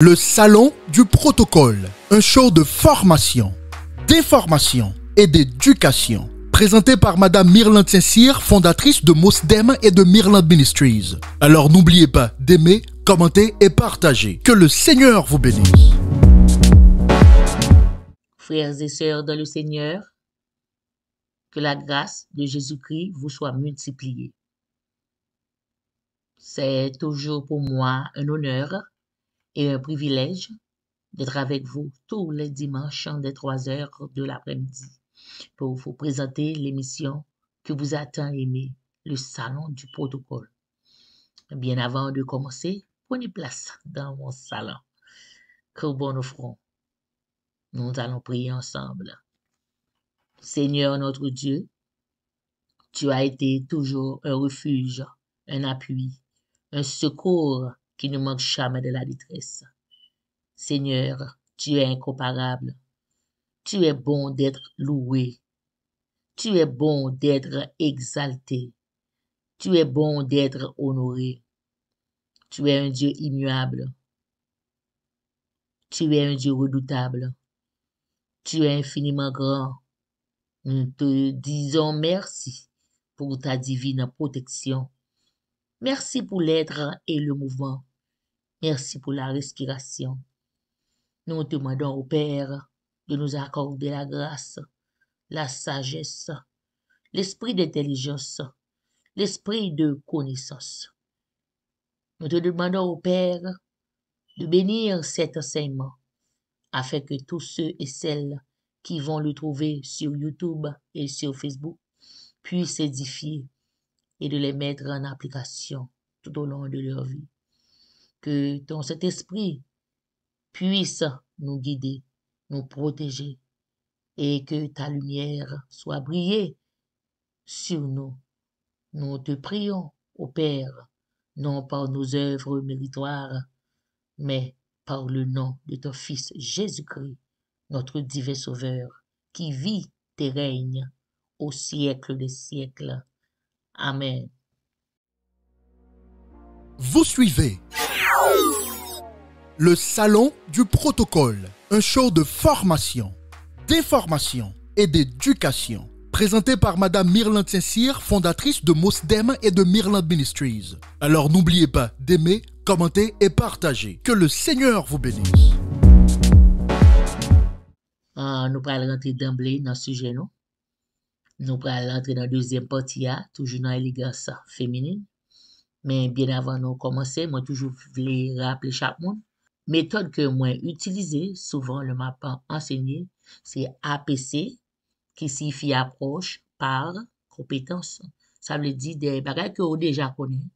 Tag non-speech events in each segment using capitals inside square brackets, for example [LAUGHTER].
Le Salon du Protocole, un show de formation, d'information et d'éducation, présenté par Madame Mirland Saint-Cyr, fondatrice de Mosdem et de Mirland Ministries. Alors n'oubliez pas d'aimer, commenter et partager. Que le Seigneur vous bénisse. Frères et sœurs dans le Seigneur, que la grâce de Jésus-Christ vous soit multipliée. C'est toujours pour moi un honneur et un privilège d'être avec vous tous les dimanches des 3 heures de l'après-midi pour vous présenter l'émission que vous attendez aimé le Salon du Protocole. Bien avant de commencer, prenez place dans mon salon. Que bon offrons. Nous allons prier ensemble. Seigneur notre Dieu, tu as été toujours un refuge, un appui, un secours qui ne manque jamais de la détresse. Seigneur, tu es incomparable. Tu es bon d'être loué. Tu es bon d'être exalté. Tu es bon d'être honoré. Tu es un Dieu immuable. Tu es un Dieu redoutable. Tu es infiniment grand. Nous te disons merci pour ta divine protection. Merci pour l'être et le mouvement. Merci pour la respiration. Nous te demandons au Père de nous accorder la grâce, la sagesse, l'esprit d'intelligence, l'esprit de connaissance. Nous te demandons au Père de bénir cet enseignement afin que tous ceux et celles qui vont le trouver sur YouTube et sur Facebook puissent s'édifier et de les mettre en application tout au long de leur vie que ton Saint-Esprit puisse nous guider, nous protéger et que ta lumière soit brillée sur nous. Nous te prions, ô Père, non par nos œuvres méritoires, mais par le nom de ton Fils Jésus-Christ, notre divin Sauveur, qui vit et règne au siècle des siècles. Amen. Vous suivez le Salon du Protocole, un show de formation, d'information et d'éducation, présenté par Madame Mirland Saint-Cyr, fondatrice de Mosdem et de Mirland Ministries. Alors n'oubliez pas d'aimer, commenter et partager. Que le Seigneur vous bénisse. Euh, nous allons rentrer d'emblée dans ce sujet, Nous allons rentrer dans la deuxième partie, hein, toujours dans l'élégance féminine. Men, byen avan nou komanse, mwen toujou vile rapple chap moun. Metode ke mwen utilize, souvan, lè m'a pan ansenye, se APC, ki si fi aproche par kompetanse. Sa mwen di de bagay ke ou deja konen,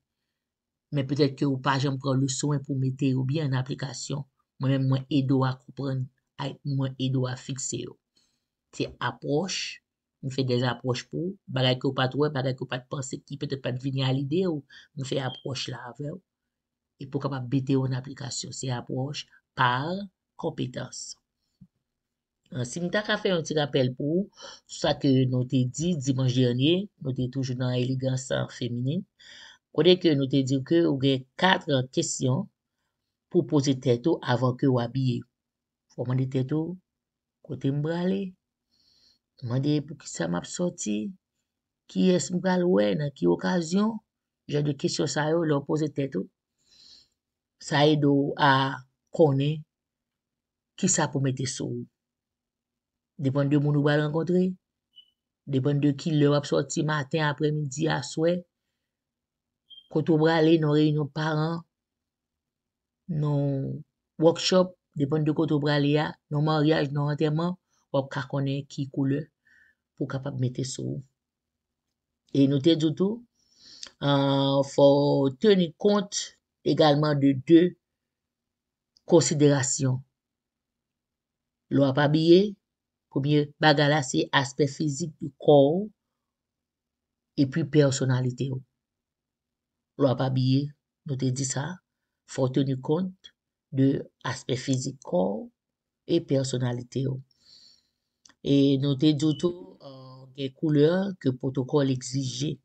men petet ke ou pa jenm pran lousouen pou mette ou byen aplikasyon, mwen mwen edo a koupren, aip mwen edo a fikse yo. Se aproche, Mwen fè de aproche pou, bagay ki ou pat wè, bagay ki ou pat panse ki, pète pan vini an lide ou, mwen fè aproche la avè ou. E pou kapap bète ou an aplikasyon se aproche par kompetans. Si mwen tak a fè yon ti rappel pou, tout sa ke nou te di dimanj di anye, nou te toujou nan elegansan femine, kone ke nou te di ke ou gè katre kestyon pou pose tèto avan ke ou abye. Fwa mwen de tèto, kote mbrale? Mande pou ki sa m ap soti, ki es m kalwe nan ki okasyon, jan de kesyon sa yo, lor pose teto, sa e do a kone, ki sa pou mette sou. Depan de mounou bal renkontre, depan de ki lor ap soti matin apre midi aswe, koto brale nan rey nou paran, nan workshop, depan de koto brale ya, nan maryaj nan rentenman, op kakone ki koule. pou kapap mette sou. E nou te djoutou, euh, fò tenni kont egalman de dè konsiderasyon. Lwa pa biye, koumye bagala se aspekt fizik pou kou epi personalite ou. Lwa pa biye, nou te di sa, fò tenni kont de aspekt fizik kou epi personalite ou. E nou te djoutou euh, de kouleur ke protokol exijé.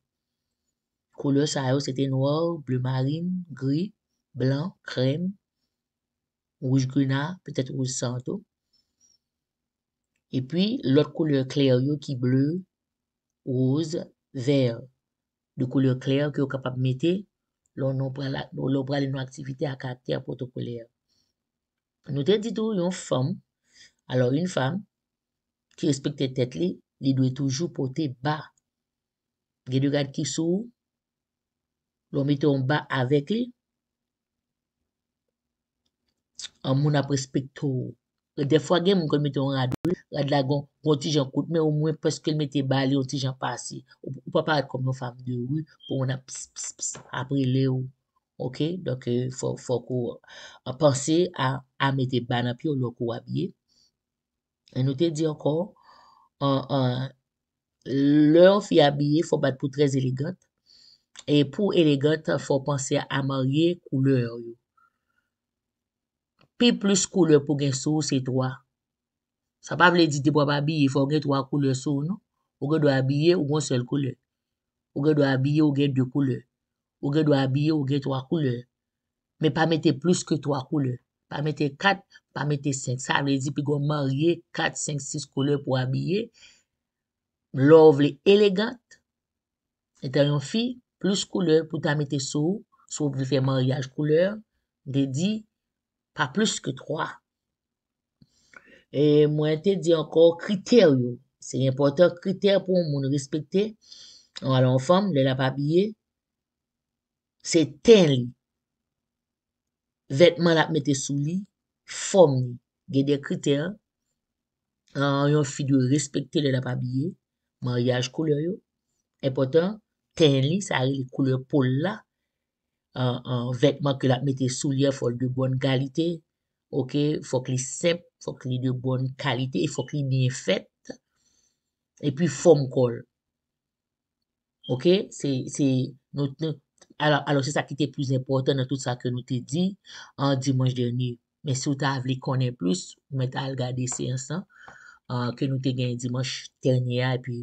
Kouleur sa yo, se te nou or, bleu marim, gri, blan, krem, rouge grouna, petète rouge santo. E pi, lout kouleur kler yo ki bleu, rose, ver. De kouleur kler yo kapap mette loun nou brale nou aktivite akakte a protokolè. Nou te djoutou yon fèm, alò yon fèm, Ki respekte tete li, li dwe toujou pote ba. Ge dwe gade kisou, loun meton ba avek li. An moun ap respekte ou. De fwa gen moun kon meton radou, rad lagon, moun ti jan kout, men ou mwen peske l meton ba li, moun ti jan pasi. Ou pa pa ad kon moun fave de ou, wi, pou moun ap apre le ou. Ok, donke euh, fok ou apanse euh, a meton ba nan pi ou loun kou wabye. E nou te di ankon, lòr fi abye fò bat pou trez elegat. E pou elegat fò panse amarye kouleur yo. Pi plus kouleur pou gen sou se 3. Sa pa vle di di pou wap abye fò gen 3 kouleur sou nou. Ou gen dò abye ou gen sel kouleur. Ou gen dò abye ou gen 2 kouleur. Ou gen dò abye ou gen 3 kouleur. Me pa mette plus ke 3 kouleur. pa mette 4, pa mette 5. Sa avè di pi gon marye 4, 5, 6 kouleur pou abye. Lò vle elegante, etè yon fi, plus kouleur pou ta mette sou, sou pou fè marye kouleur, de di, pa plus ke 3. E mwen te di ankon kriter yo. Se yon poten kriter pou moun respekte, an lan fom, lè la pa abye, se ten li. Vetman la ap mette sou li, fom gen de kriter, an yon fi di yo respekte le la pa biye, manryaj kouler yo, e potan, ten li, sa ari kouler pou la, an vetman ke la ap mette sou li a fol de bon galite, ok, fok li semp, fok li de bon kalite, fok li nye fet, e pi fom kol, ok, se nou tne. alo se sa ki te plus impotant euh, nan tout sa ke nou te di an dimanche derni men se ou ta avli konen plus ou men ta al gade se yansan an ke nou te gen dimanche terni api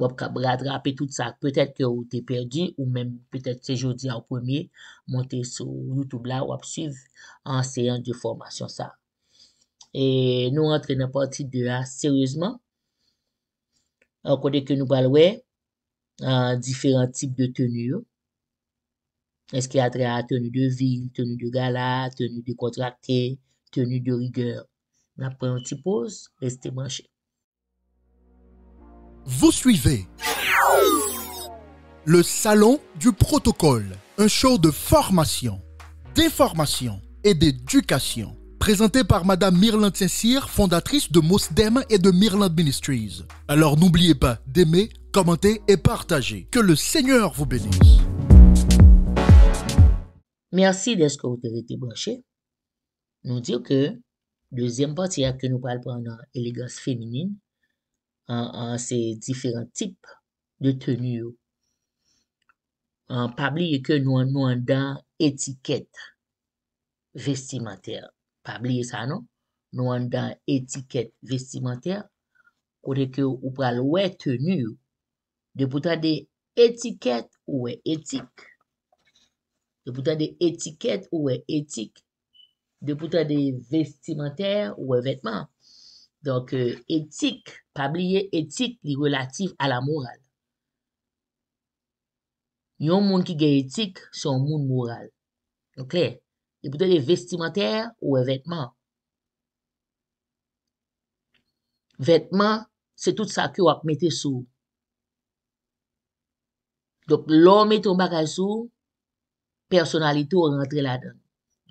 wap ka bradra api tout sa, petet ke ou te perdi ou men petet se jodi an koumi monte sou youtube la wap suiv an se yans de formasyon sa e nou rentre nan partit de la seryosman an koude ke nou balwe an diferant tip de tenu yo Est-ce qu'il y a tenue de ville, tenue de gala, tenue de contracté, tenue de rigueur. Après, on yon pose, reste Vous suivez le Salon du Protocole, un show de formation, d'information et d'éducation, présenté par Madame Mirland Saint-Cyr, fondatrice de Mosdem et de Mirland Ministries. Alors n'oubliez pas d'aimer, commenter et partager. Que le Seigneur vous bénisse. Mersi desko ou te rete broche, nou diyo ke, dezyen pati ya ke nou pal pran nan elegans femenine, an se diferent tip de tenu yo. An pabliye ke nou an nan etiket vestimenter. Pabliye sa nou, nou an nan etiket vestimenter, kote ke ou pral we tenu yo, de pou ta de etiket we etik. De poutan de etiket ou e etik. De poutan de vestimenter ou e vetman. Donk etik, euh, pabliye etik li relatif a la moral. Yon moun ki ge etik son moun moral. Donk le, de poutan de vestimenter ou e vetman. Vetman, se tout sa ki wak mette sou. Donk lò mette wak a sou. Personalite ou rentre la dan.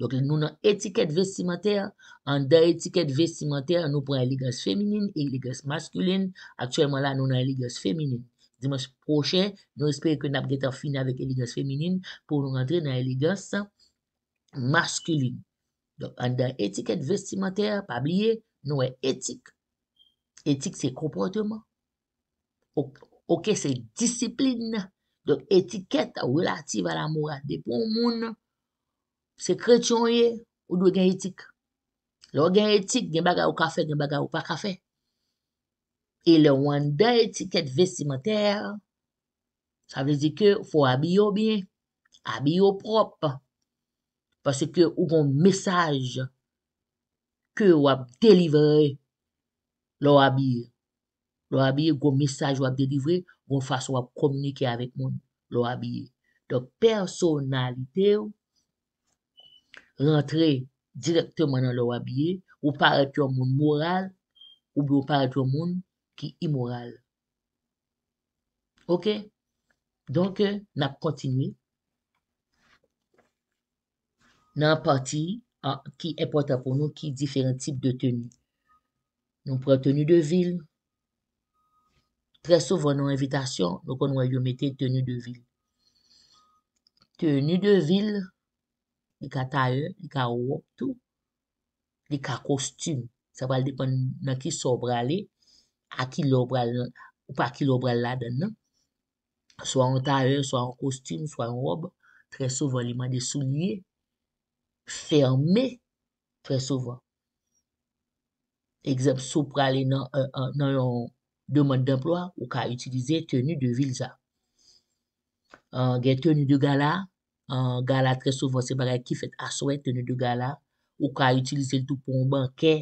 Nou nan etiket vestimenter, an dan etiket vestimenter, nou pran ligas feminin, ligas maskulin, aktuelman la nou nan ligas feminin. Dimas prochen, nou espere kwen ap geta fin avik ligas feminin, pou nou rentre nan ligas maskulin. An dan etiket vestimenter, pa blye, nou e etik. Etik se komponateman, oke se disiplin, nan. Donk etiket a ou lativ a la mou ade pou moun, se kretyon ye, ou dwe gen etik. Lò gen etik, gen baga ou kafe, gen baga ou pa kafe. E le wanda etiket vestimenter, sa vle zi ke fò abiyo bin, abiyo prop, pasè ke ou goun mesaj ke wap delivre, lò wabye. Lò wabye goun mesaj wap delivre, wou fasy wap komunike avet moun lor wabye. Dok, personalite wou rentre direktman nan lor wabye, wou paretyo moun moral, wou paretyo moun ki imoral. Ok? Donke, nap kontinwi. Nan pati ki epotan pou nou ki diferent tip de teni. Nou pre teni de vil, Tre souvan nou evitasyon, nou kon wè yon mette tenu de vil. Tenu de vil, li ka taye, li ka wop tou, li ka kostume. Sa pal di pon nan ki sou brale, a ki lou brale, ou pa ki lou brale la den nan. So an taye, so an kostume, so an wop, tre souvan li man de sou liye, ferme, tre souvan. Ekzem sou brale nan yon Demande d'emploi, ou ka itilize tenu de vilja. Euh, gen tenu de gala, euh, gala tre souvan se bagay ki fet aswe tenu de gala, ou ka itilize euh, l'tou pou yon bankè,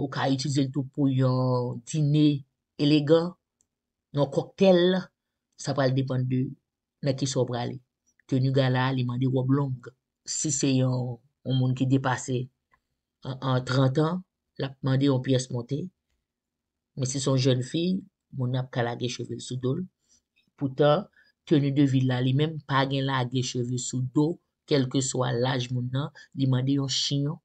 ou ka itilize l'tou pou yon dinè elegan, yon kokkel, sa pal depande de na ki soubra li. Tenu gala li mande wab long, si se yon moun ki depase an 30 an, la mande yon piyes montè. Men se son joun fi, moun ap ka la ge cheve sou do. Poutan, tenu de villa li menm, pa gen la ge cheve sou do, kelke so a laj moun nan, di mande yon chiyon.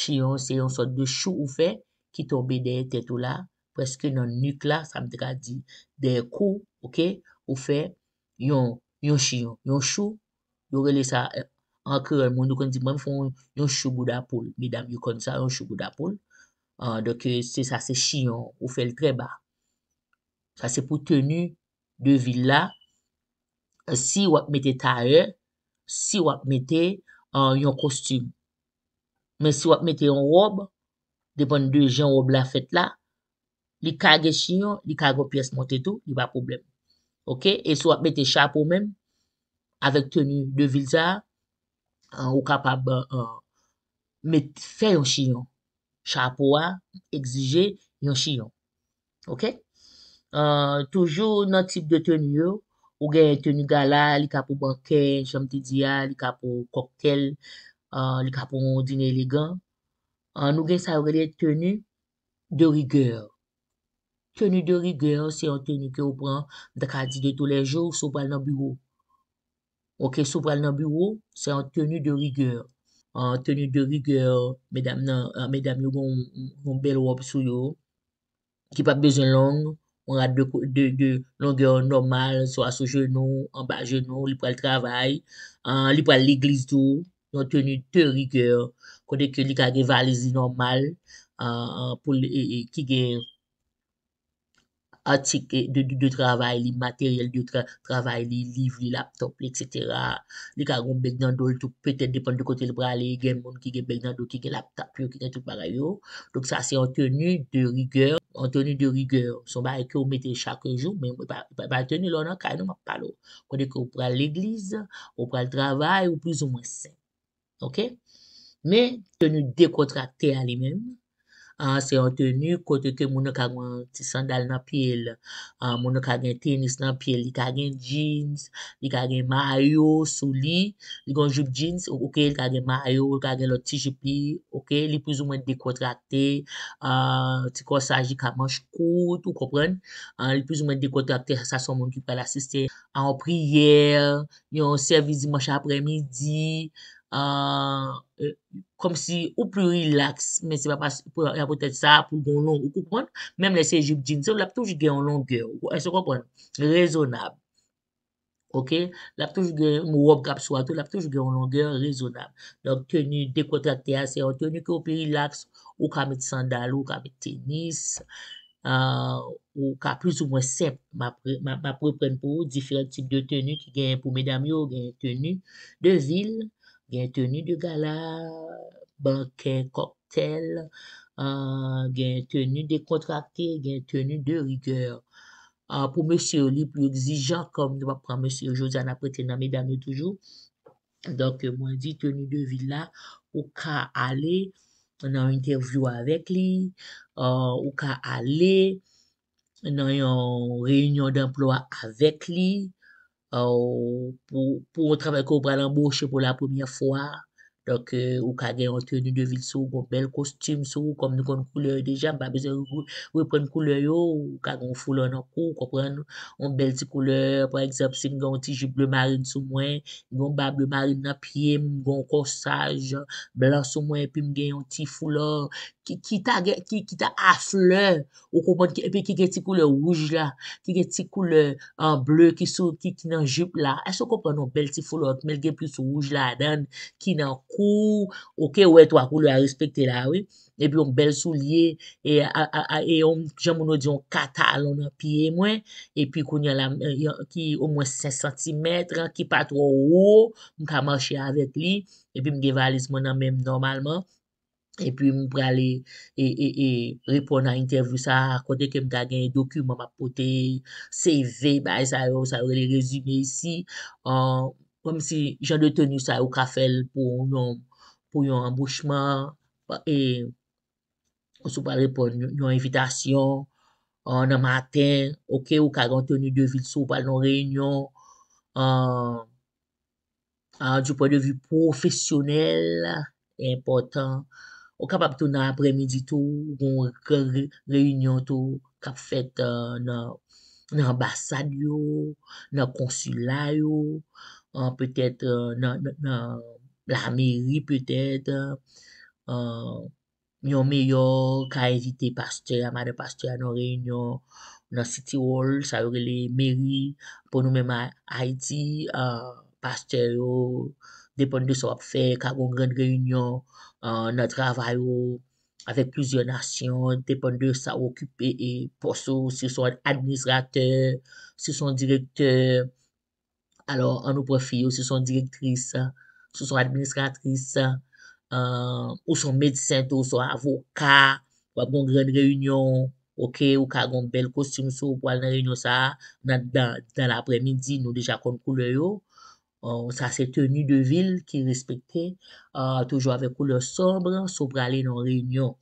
Chiyon se yon sot de chou ou fe, ki tombe deye tetou la, preske nan nuk la, sa mdra di, deye kou, ok, ou fe, yon chiyon. Yon chou, yon rele sa, anke, moun nou kon di, moun foun, yon chou boudapoul. Bidam, yon kon sa, yon chou boudapoul. Doke se sa se chiyon ou fel treba. Sa se pou tenu de villa. Si wap mette tare, si wap mette yon kostum. Men si wap mette yon rob, depon de jen rob la fet la. Li kage chiyon, li kage piyes monte tou, li ba problem. Ok? E si wap mette chapou men, avek tenu de villa, ou kapab mette fe yon chiyon. Chapo a, egzije, yon chi yon. Ok? Euh, Toujou nan tip de tenu yo, ou gen tenu gala, li ka pou banken, chanm ti diya, li ka pou koktel, euh, li ka pou dine elegan. Euh, nou gen sa ou gen tenu de rigueur. Tenu de rigueur, se an tenu ke ou pran dakadi de tolejou, sou pral nan bureau. Ok, sou pral nan bureau, se an tenu de rigueur. an tenu de rigeur medam nou euh, gon bel wop sou yo ki pa bezen lang wan rade de langer normal sou aso genou an ba genou li pou al travay li pou al iglis dou nan tenu de rigeur kode ke li ka gevalizi normal pou ki genou articles de, de, de travail, les matériels de tra travail, les livres, les laptops, etc. Les cargons bec dans le tout peut-être dépend du côté le bras, les gens qui ont bec dans tout, qui ont laptop, qui ont tout pareil. Donc ça, c'est en tenue de rigueur, en tenue de rigueur. Son bail que vous mette chaque jour, mais pas pas tenue là, non, car nous, pas là. On est qu'on prend l'église, on prend le travail, ou plus ou moins sain. OK? Mais tenue décontractée à lui-même, Se yon tenu, kote ke mouno kagwen ti sandal nan pil, mouno kagwen tenis nan pil, li kagwen jeans, li kagwen mayo, soli, li gon jup jeans, ouke, li kagwen mayo, li kagwen loti jupi, ouke, li pouzou men dekotrakte, ti kosaji kamanj kout, ou kopren, li pouzou men dekotrakte sa son moun ki pel asiste, an priyer, yon servizi mosh apre midi, kom si ou pli relax, men se pa pa, ya potet sa, pou goun nou, ou kou kon, menm les sejib jinsou, la ptoj gen yon longyo, ou se kon kon, rezonab, ok, la ptoj gen, mou wop kap swato, la ptoj gen yon longyo, rezonab, lop tenu dekotrakte ase, ou tenu ki ou pli relax, ou ka met sandal, ou ka met tenis, ou ka plus ou mwen sep, ma pre pren pou, diferent tip de tenu, ki gen pou medam yo, gen tenu, de vil, gen tenu de gala, banken, koktel, euh, gen tenu de kontrakte, gen tenu de rigueur. Euh, pou monsi ou li pou egzijan, kom nou pa pran monsi ou jousan apete nan me dame toujou, donk monsi tenu de villa, ou ka ale nan intervjou avek li, ou euh, ka ale nan yon reynyon d'emploi avek li, ou pou wot ravakou pralambouche pou la poumya fwa Dok euh, ou ka gen an teni devil sou Gon bel kostyme sou Kom nou kon koule dejan Ou e pren koule yo Ou ka gon foule nan kou On bel ti koule Par eksepsi gen yon ti jip ble marine sou mwen Yon ba ble marine nan pye Gon konsaj Blan sou mwen Pye gen yon ti foule Ki ta afle Ou konpon ki epe ki gen ti koule ruj la Ki gen ti koule an ble Ki nan jip la Eso konpon yon bel ti foule Mel gen plus ruj la Dan ki nan koule kou, ouke wè to akou lè a respekte la wè, epi yon bel sou liye, e yon, jè moun nou diyon, kata alon piye mwen, epi koun yon la, ki yon mwen 6 cm, ki patro ou, mwen ka manche avèk li, epi mwen gevalise mwen nan mèm normalman, epi mwen prale, e, e, e, repon nan intervou sa, kote ke mwen dage yon dokum, mwen mwen pote, CV, ba, e sa yon, sa yon lè rejime yisi, an, an, kom si jan detenu sa ou ka fel pou yon embouchman, e sou pa repon yon evitasyon, nan matin, ou ke ou ka rentenu devil sou pal nan reynyon, an di pou devil profesyonel, e importan, ou kapap tou nan apremedi tou, ou kon reynyon tou, kap fet nan ambasadyo, nan konsilayyo, pe tèt euh, la meri, pe tèt, yon meyo ka edite paste, amane paste anon reynyon, nan City Hall, sa yore le meri, pou nou mèm a euh, Aiti, paste yo, depon de sa wap fe, ka wong ren reynyon, nan travay yo, avek plouz yo nasyon, depon de sa wak kipe, e poso, se son administrate, se son direkte, An nou profi yo, se son direktris, se son administratris, euh, ou son medisent, ou son avoka, wak gong ren reyunyon, ou ke wak gong bel kostyoun sou wak gong ren reyunyon sa, nan apremidi nou deja kon koule yo, sa se teni de vil ki respete, euh, toujou ave koule sombre, sombre ale nan reyunyon.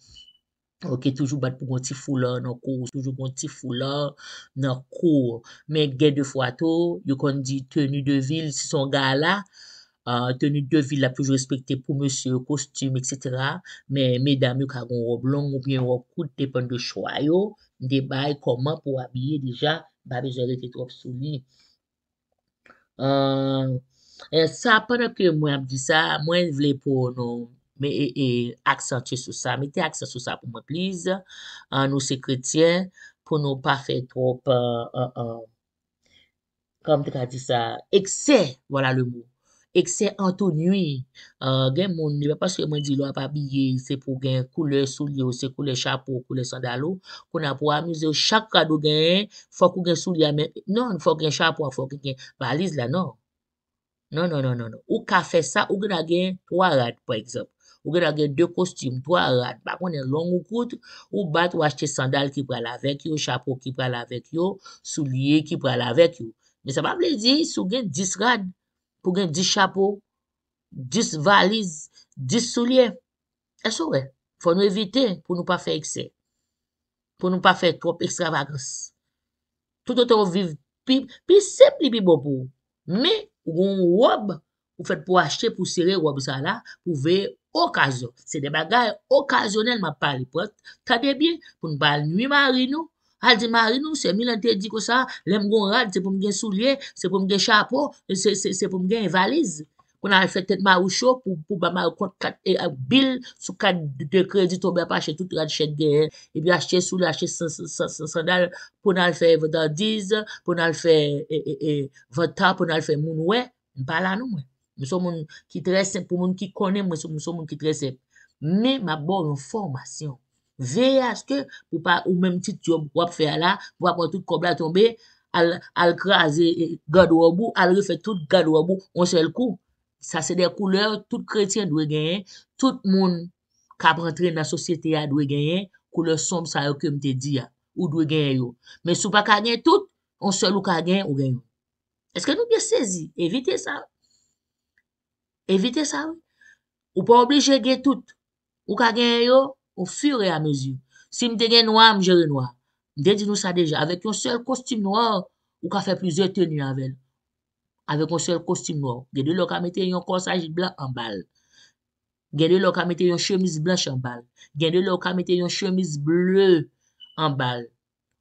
Ok, toujou bat pou kon ti foulor nan kou. Toujou kon ti foulor nan kou. Men gen de fwa to, yo kon di tenu de vil, si son ga la, ah, tenu de vil la poujou respekte pou monsi, kostume, etc. Men, men dami yo kagon roblon, moun bien rokout, tepan de chwayo, de baye koman pou wabye, dija, babi jare te trop soumi. Sa, euh, padan ke mwen ap di sa, mwen vle pou nou, Mè e, e akcentye sou sa. Mè te akcent sou sa pou mè pliz. An nou se kretien. Pou nou pa fe trop. Euh, euh, euh, kom te ka di sa. Ekse. Wala le mou. Ekse an tou nye. Gen moun. Ne ve pas se moun di lwa pa bilye. Se pou gen koule soulyo. Se koule chapou. Koule sandalo. Kou nan pou amuse. Ou chak kado gen. Fok ou gen soulyo. Non. Fok gen chapou. Fok gen baliz la. Non. Non, non. non. Non. Non. Ou ka fe sa. Ou gen a gen warat. Po eksep. Ou gen a gen 2 kostyme, 3 rad, bakon en long ou kout, ou bat ou achte sandal ki pral avek yo, chapo ki pral avek yo, soulye ki pral avek yo. Men sa pa mle di sou gen 10 rad pou gen 10 chapo, 10 valiz, 10 soulye. Eso we, fwa nou evite pou nou pa fe ekse. Pou nou pa fe trop ekstravagans. Tout an te ou viv pi, pi sepli pi boku. Men, ou goun wob. pou fèt pou achè, pou sire wab sa la, pou ve okazon. Se de bagay, okazonel ma pali pot. Ta debil, pou n'bal n'wi marinou, al di marinou, se milan te di ko sa, lem gon rad, se pou mgen soulye, se pou mgen chapo, se pou mgen valize. Konan fèt tèt marou chok, pou ba marokot kat e, bil, sou kat de kredi to be pa achè tout rad chèd gen, e bi achè soulye, achè sasandal, konan fèt vodan diz, konan fèt e, e, vodan ta, konan fèt moun wè, n'bal anou mwen. Mwen sou moun ki tre sep pou moun ki kone mwen sou moun ki tre sep. Me mabon yon formasyon. Ve yaske pou pa ou menm tit yon wap fe ala, wap mwen tout kobla tombe, al kre aze gado wabou, al refe tout gado wabou, on sel kou. Sa se de kouleur, tout kretien dwe genyen, tout moun kap rentren nan sosyete ya dwe genyen, kouleur som sa yo ke mte di ya, ou dwe genyen yo. Men sou pa kagen tout, on sel ou kagen ou genyen. Eske nou biye sezi, evite sa. Evite sa, ou pou oblije gen tout. Ou ka gen yo, ou fure a mezi. Si mte gen noa, mje re noa. Mde di nou sa deja. Avèk yon sel kostim noa, ou ka fè plizè teni avèl. Avèk yon sel kostim noa. Gen de lò ka metè yon korsaj blan an bal. Gen de lò ka metè yon chemise blan chan bal. Gen de lò ka metè yon chemise blan an bal.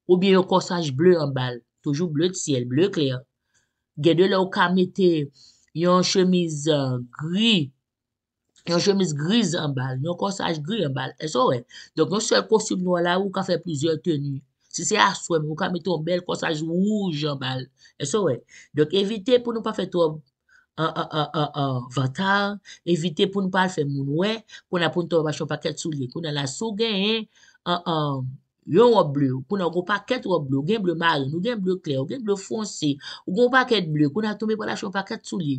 Ou bi yon korsaj blan an bal. Toujou blan tisèl, blan kreyan. Gen de lò ka metè... Yon chemise euh, gri, yon chemise gri zanbal, yon korsaj gri zanbal, esowe. Donk nou sel korsib nou ala ou ka fe plizye teni. Si se aswem, ou ka meton bel korsaj wouj zanbal, esowe. Donk evite pou nou pa fe tou euh, an, euh, an, an, an, an, vantan. Evite pou nou pa fe mounwe, pou nou apoun tou wachon paket sou li, pou nou ala sou gen an, an, an, an. yon wop blew, kou nan wop paket wop blew, gen wop blew marin, gen wop blew kler, gen wop blew fonse, wop wop paket blew, kou nan tombe pala wop paket souli,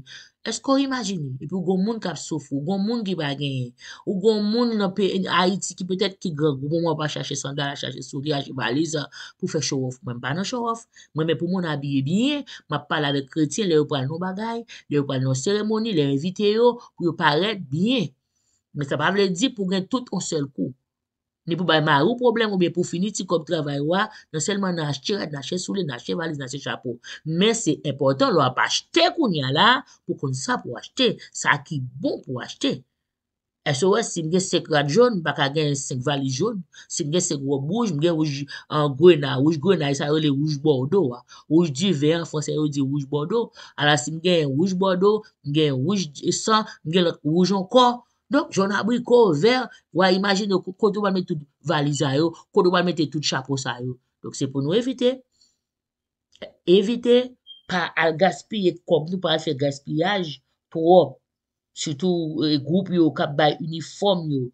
esko imagine, epi wop moun kap soufou, wop moun ki bagayen, wop moun nan pe a iti ki petet ki greg, wop moun pa chache sandal, chache souli, aji baliza pou fe chouf, mwen pa nan chouf, mwen men pou moun abye binye, mwen pala de kretien, lè wop al nou bagay, lè wop al nou seremoni, lè wop al nou seremoni, kou yo paret binye, men sa pa vle di pou gen tout ou sel kou, Ni pou bay marou problem ou mi pou fini ti kom travay wwa, nan selman nan ashtiret, nan ashtiret soule, nan ashtiret valiz nan se chapou. Men se importan lwa pa ashte koun ya la, pou kon sa pou ashte, sa aki bon pou ashte. E so wè si mgen sek rad joun, baka gen sek valiz joun, si mgen sek wabouj, mgen wouj an gwen na, wouj gwen na, yisa wè le wouj bordo wwa, wouj di ver, fonsen wouj di wouj bordo, ala si mgen wouj bordo, mgen wouj disan, mgen wouj an kon, Donk, joun apri kor ver, waj imajin yo kou do wame tout valiza yo, kou do wame tout chapo sa yo. Donk, se pou nou evite, evite pa al gaspil, kom nou pa al fe gaspilaj pou wop. Soutou, euh, goup yo, kap bay uniform yo,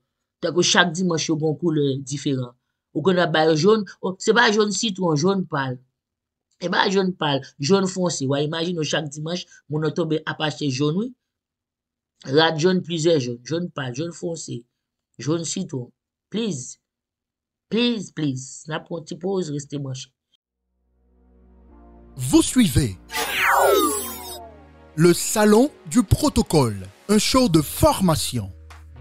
tako chak dimans yo bon koule diferan. Ou kon ap bay joun, oh, se ba joun sitou, an joun pal. E ba joun pal, joun fonse, waj imajin yo chak dimans, moun an tombe apache joun wey. La jaune, plusieurs jaunes. Jaune pâle, jaune foncé, jaune citron. Please, please, please. la pas pause, restez moche Vous suivez le Salon du Protocole, un show de formation,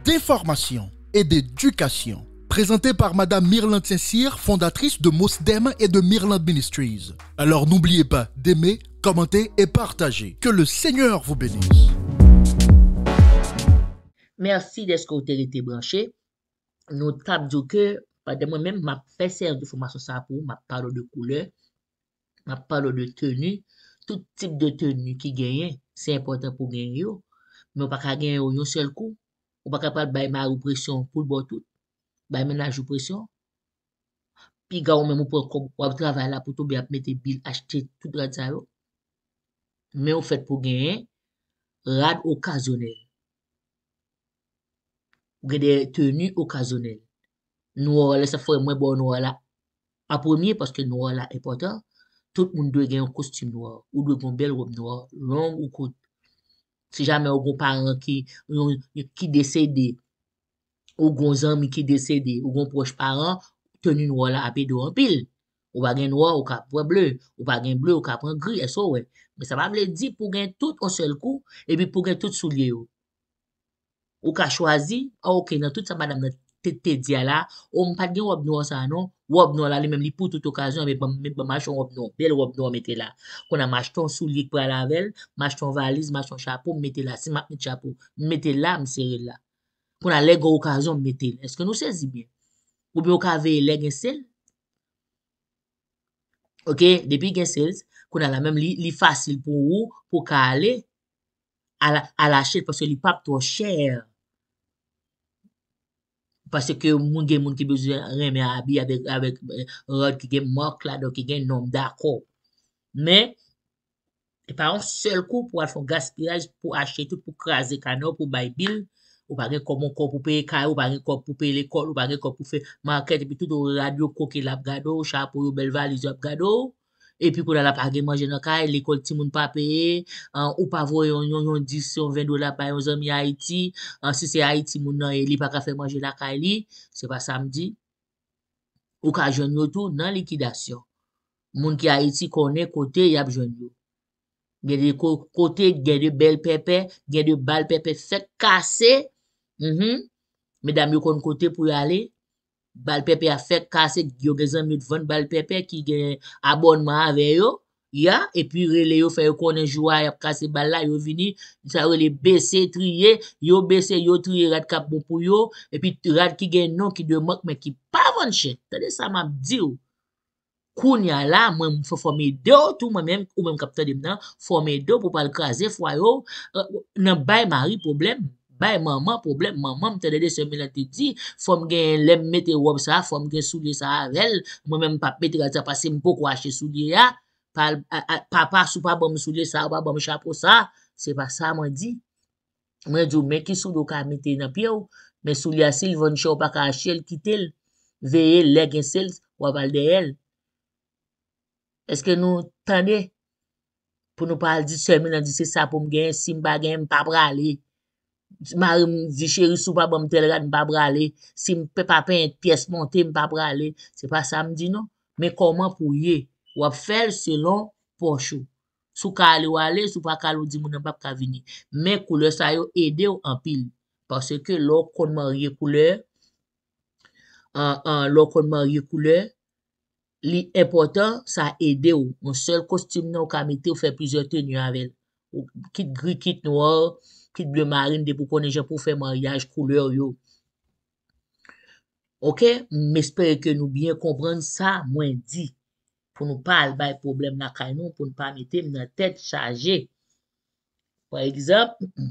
d'information et d'éducation, présenté par Madame Myrland Saint-Cyr, fondatrice de Mosdem et de Myrland Ministries. Alors n'oubliez pas d'aimer, commenter et partager. Que le Seigneur vous bénisse. Mersi de skotere te branche, nou tab djouke, padè mwen mèm ma fè sèr di fò mason sa pou, ma palo de koule, ma palo de tenu, tout tip de tenu ki genyen, se importan pou genyen yo, mè ou pa ka genyen yo yon sel kou, ou pa ka pal bayman ou presyon koulbo tout, bayman ajou presyon, pi gaw mèm ou pou wap travay la pou tou bi ap mette bil, achete, tout rad sa yo, mè ou fèt pou genyen, rad okazonek. Ou gade tenu okazone. Nouwa la se fwe mwen bo nouwa la. A pwemye paske nouwa la e potan. Tout moun dwe gen yon kostume nouwa. Ou dwe yon bel wop nouwa. Long ou kout. Se jame yon goun paran ki desede. Yon goun zanmi ki desede. Yon goun proj paran. Tenu nouwa la api dou an pil. Ou bagen nouwa ou kapwen bleu. Ou bagen bleu ou kapwen gri. E so we. Me sa vab le di pou gen tout an sel kou. E bi pou gen tout sou liye yo. Ou ka chwazi, a ah, ouke nan tout sa madame nan te te diya la, ou mpad gen wab nou an sa anon, wab nou an la, li mem li pou tout okazyon, e me pa machon wab nou, bel wab nou an mete la. Kona mach ton soulik pou ala anvel, mach ton valiz, mach ton chapou, mete la, si mak mi chapou, mete la, mseri la. Kona leg ou okazyon, mete la. Eske nou sezibye? Ou bi ou ka veye leg gen sel? Ok, depi gen sel, kona la mem li, li fasil pou ou, pou ka ale, ala chet, pwase li pap tou chèr. Pase ke moun gen moun ki beze reme abi avek rod ki gen mok la do ki gen nom da ko. Me, e pa yon sel kou pou atfon gaspilaj pou ashe tout pou kraze kano pou bay bil. Ou pa gen kou moun kou pou peye kany, ou pa gen kou pou peye lekol, ou pa gen kou pou fe market epi tout ou radyo kou ki lab gado, ou chapo yo belvali zop gado. Epi pou la la pa ge manje nan kaye, li kol ti moun pa peye, an ou pa vo yon yon yon disyon vende ou la paye, an zon mi Haiti, an si se Haiti moun nan eli pa ka fe manje nan kaye li, se pa samdi, ou ka jonyo tou nan likidasyon. Moun ki Haiti konen kote, yap jonyo. Gen de kote, gen de bel pepe, gen de bal pepe, se kase, mhm, me dam yo kon kote pou yale. Balpepe a fek kase, yo gezen mi dvan balpepe ki gen abonman ave yo, ya, epi rele yo fe yo konen jwa yap kase bal la, yo vini, sa rele bese triye, yo bese yo triye rad kap moun pou yo, epi rad ki gen nou ki dwe mok men ki pa von chek, ta de sa mam diyo. Koun ya la, mwen fò fòmè deo, tou mwen mèm, ou mèm kap ta dim nan, fòmè deo pou pal kaze, fwa yo, nan bay ma ri probleme. Bay, maman, problem, maman, mwen te dede semen a te di, fòm gen lem mète wòm sa, fòm gen soulye sa avèl, mwen mèm pa pète gata pa se mpo kwa che soulye ya, pa pa sou pa bom soulye sa, ba bom chapo sa, se pa sa mwen di. Mwen di ou men ki sou do ka mète inapè ou, men soulye asil, vòn chow pa kwa che el kitel, ve el, le gen sel, wapal de el. Eske nou tande pou nou pal di semen a di se sa pou mgen simba gen mpa prale? Marim zi cheri sou pa ba mtele gade mpa brale. Si mpe pa pe yon piyes monte mpa brale. Se pa samdi non. Me koman pou ye? Wap fel selon poncho. Sou ka ale wale, sou pa ka ale ou di mounen pap ka vini. Me koule sa yo ede ou anpil. Pase ke lò kon marye koule. Lò kon marye koule. Li importan sa ede ou. Mwen sel kostume nou kamite ou fe pizote nou avèl. Kite gri, kite nou or. kit ble marine de pou konen jan pou fè maryaj kouleur yo. Ok, m espere ke nou bien komprende sa, mwen di, pou nou pal bay problem nan kay nou, pou nou pal mette nan tèt chaje. Par exemple, [CLEARS THROAT]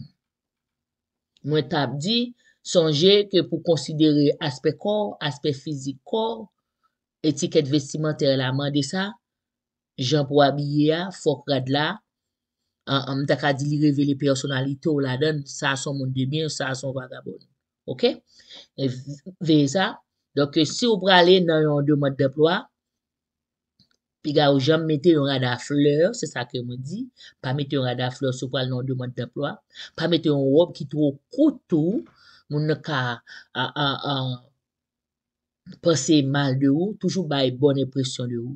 mwen tab di, sonje ke pou konsidere aspe kor, aspe fizik kor, etiket vestiment terè la mande sa, jan pou wabye ya, fok rad la, Amta ka di li revele personalite ou la den, sa son moun demyen, sa son vaga bon. Ok? Ve sa, dok se ou prale nan yon de mod deploa, pi ga ou jom mette yon rada fleur, se sa ke moun di, pa mette yon rada fleur se prale nan yon de mod deploa, pa mette yon wop ki tou koutou, moun ne ka pase mal de ou, toujou baye bon epresyon de ou.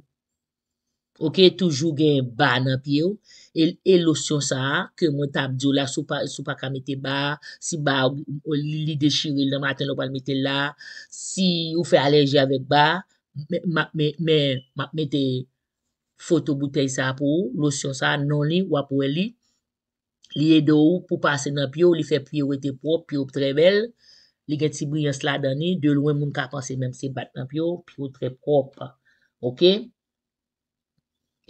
Ok, toujou gen ban apye ou, E, e losyon sa, ke mwen tab diyo la, sou pa ka mette ba, si ba li dechiri le maten lopal mette la, si ou fe aleje avek ba, me mette fotoboutey sa pou, losyon sa, non li, wapwe li, li edo ou pou pase nan piyo, li fe piyo wete prop, piyo prevel, li get si brian sla dani, de lwen moun ka pase menm se bat nan piyo, piyo tre prop, okey?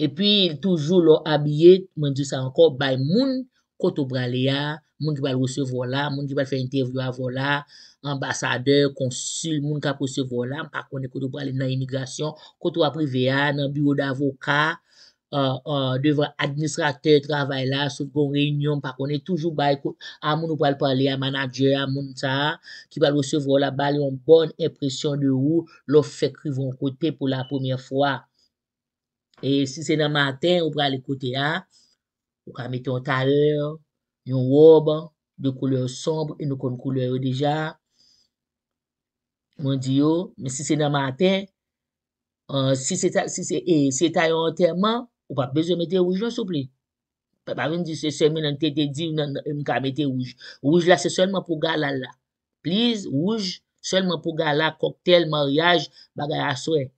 E pi toujou lò abye, men di sa anko, bay moun koto brale ya, moun ki bay rouse vola, moun ki bay fè intervjou avola, ambasadeur, konsil, moun ki apose vola, mou pa kone koto brale nan imigrasyon, koto aprive ya, nan biro davoka, euh, euh, devre administrateur travay la, sou bon reynyon, pa kone toujou bay, a moun ou pal pale, a manajer, a moun sa, ki bay rouse vola, bali yon bon impresyon de ou lò fèkri von kote pou la pwemye fwa. E si se nan matin, ou pra li kote a, ou ka mette yon taler, yon roba, de kouleur sombre, yon e kon kouleur deja. Mwen di yo, men si se nan matin, euh, e, si se ta yon terman, ou pa bezou mette yon soupli. Pa parin di se semen nan tete di, ou nan yon ka mette yon soupli. Rouj la se solman pou gala la. Plis, rouj, solman pou gala la, koktel, maryaj, bagay aswey.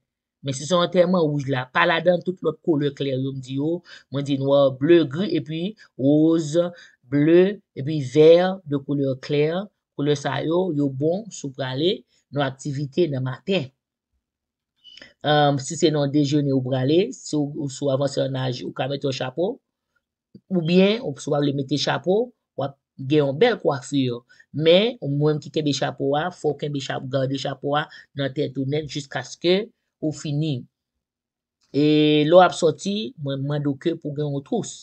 Men si son anterman wouj la, pala dan tout lop koule kler yo mdi yo, mwen di oh, nwa bleu gri epi oz, bleu epi ver de koule kler, koule sa yo, yo bon sou brale nou aktivite nan maten. Euh, si se nan dejeni ou brale, si ou sou avan se anaj, ou ka met yo chapo, ou bien, ou sou avan le mette chapo, wap gen yon bel kouak fi yo, men, ou mwen kike be chapo wa, fok en be chapo, gade chapo wa, nan tentounen, jis kasken. Ou fini. E lo ap soti, mwen mwen do ke pou gen yon trous.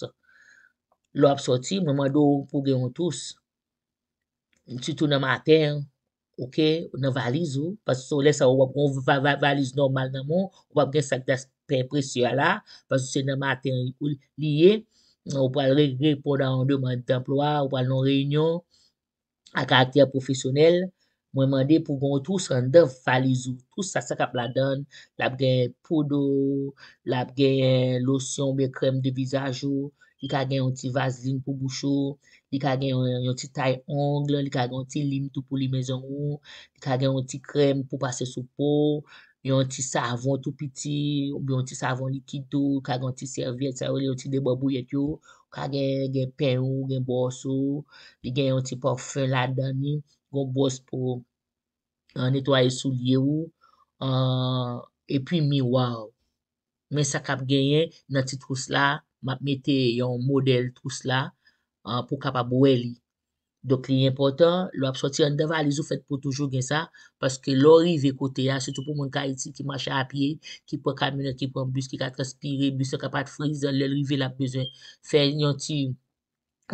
Lo ap soti, mwen mwen do pou gen yon trous. Yon titou nan matin, ouke, yon nan valiz ou. Pasou sou lesa ou wap wap wap valiz normal nan moun. Ou wap gen sakta pe pres yon la. Pasou se nan matin liye. Ou pal regrèk pou nan an do mwen ditemplwa. Ou pal nan reynyon. A karakter profesyonel. Mwen mande pou goun tous randev falizou. Tous sa sakap la dan. Lab gen poudou. Lab gen losyon be krem de vizajou. Li ka gen yon ti vazin pou gouchou. Li ka gen yon ti tay ongle. Li ka gen yon ti lim tou pou li mezon ou. Li ka gen yon ti krem pou pase sou pou. Li yon ti savon tou piti. Bi yon ti savon likido. Li ka gen yon ti serviet sa ou. Li yon ti debabou yet yo. Li ka gen pen ou, gen bors ou. Bi gen yon ti parfum la dan nou. Gon bose pou euh, netwaye sou liye ou. E euh, pi mi waw. Men sa kap genyen nan ti trous la. Map mette yon model trous la. Euh, po kap ap weli. Dok li important. Lo ap soti an deva alizou fet pou toujou gen sa. Paske lo rive kote ya. Sotou pou moun ka iti ki mache ap ye. Ki po kamine, ki po bus, ki ka transpire. Bus se kapat frizan. Le rive la pezen. Fè yon ti...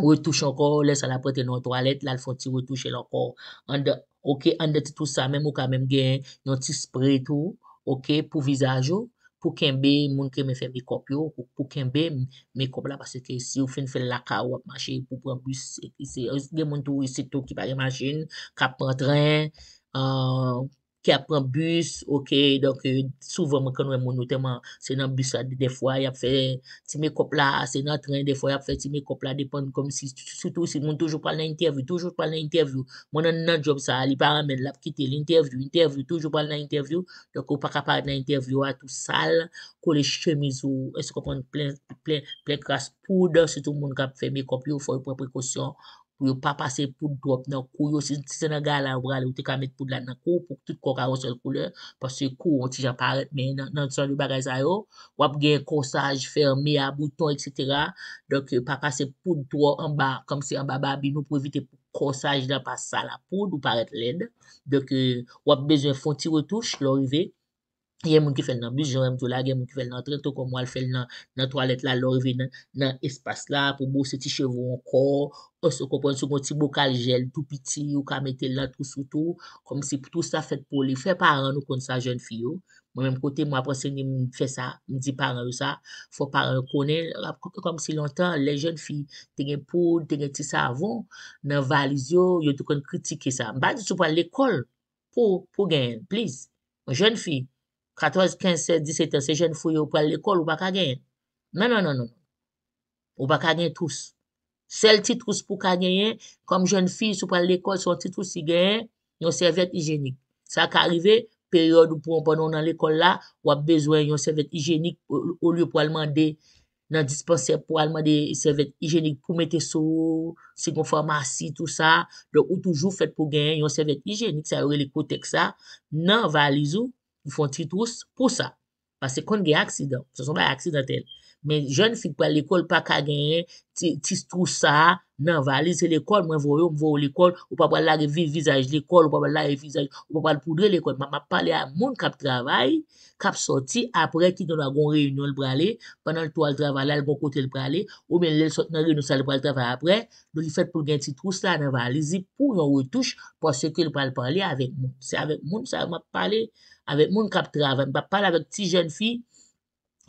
Wè touche ankor, lè sa la prete nan toalet, lal foti wè touche lankor. An de, ok, an de ti tou sa, mè mou ka mèm gen, nan ti spre tou, ok, pou vizajou, pou kèmbe moun kèmbe fèmbe kop yo, pou kèmbe mè kop la, pase kè si ou fèm fèm laka wak mache, pou pwèm bwis, gè moun tou wisitou kipa gen machine, kap matren, an... Kè ap pran bus, ok, donk euh, souvan mè kè nouè moun nou teman, se nan bus la de fwa, yap fè ti mè kop la, se nan tren de fwa, yap fè ti mè kop la, depan kom si, soutou si moun toujou pral nan intervyu, toujou pral nan intervyu, moun nan nan job sa, li paran men la pkite, l'intervyu, l'intervyu, toujou pral nan intervyu, donk ou pa kapar nan intervyu a tou sal, kou le chemizou, esko pran plen kras pouda, se tou moun kap fè mè kop yo, fò yu pran prekosyon, Ou yo pa pase poud drop nan kou yo, senega la ou brale ou te kamet poud la nan kou, pou kout kwa karosel koule, pas se kou an ti jan paret men nan son li bagay sa yo, wap gen kousaj ferme a bouton, etc. Dok yo pa pase poud two an ba, kom se an ba ba binou pou evite kousaj nan pa sa la poud ou paret led, dok yo wap beze fon ti retouch lorivey. gen moun ki fèl nan bus, gen moun ki fèl nan trin, ton kon moun al fèl nan toalet la, lor ve nan espas la, pou mou se ti chevou an kor, an se kon kon se kon ti bokal jel, tout piti, ou ka metel nan tout soutou, konm si tout sa fèt pou li fè paran nou kon sa jen fi yo, moun mèm kote, moun apres se ni mou fè sa, mou di paran yo sa, fò paran konen, konm si lontan, le jen fi, te gen pou, te gen ti sa avon, nan valiz yo, yo te kon kritike sa, mba di sou pan l'ekol, pou gen, please, moun jen fi, 14, 15, 16, 17, se jen fuyo pou al l'ekol, ou pa ka genyen. Mè nan nan nan. Non. Ou pa ka genyen tous. Sel titrous pou ka genyen, kom jen fi sou pou al l'ekol, son titrous si genyen, yon servet hygienik. Sa ka arrive, peryode ou pou anponon nan l'ekol la, wap bezwen yon servet hygienik, ou liyo pou alman de, nan dispenser pou alman de, servet hygienik pou mette sou, si konformasi, tout sa, ou toujou fèt pou genyen, yon servet hygienik, sa yon relikotek sa, nan valizou, Ou fon titous pou sa. Pase kon gen aksidant. Se son ba aksidantel. Men jen fik pa l'ekol pa kagenye. Ti stous sa. Nan valize l'ekol. Mwen vou yon pou vou l'ekol. Ou pa pal bon la revivizaj l'ekol. Ou pa pal la revivizaj. Ou pa pal pudre l'ekol. Ma pali a moun kap travay. Kap soti apre ki do la gon reyounyon l'pralé. Panan l'tou al travay la l'bon kote l'pralé. Ou men l'el sot nan reyounyon sa l'pralé travay apre. Do li fet pou gen titous la nan valize. Pou yon wotouj. Po se Avèk moun kap tra avèm, bap pal avèk ti jen fi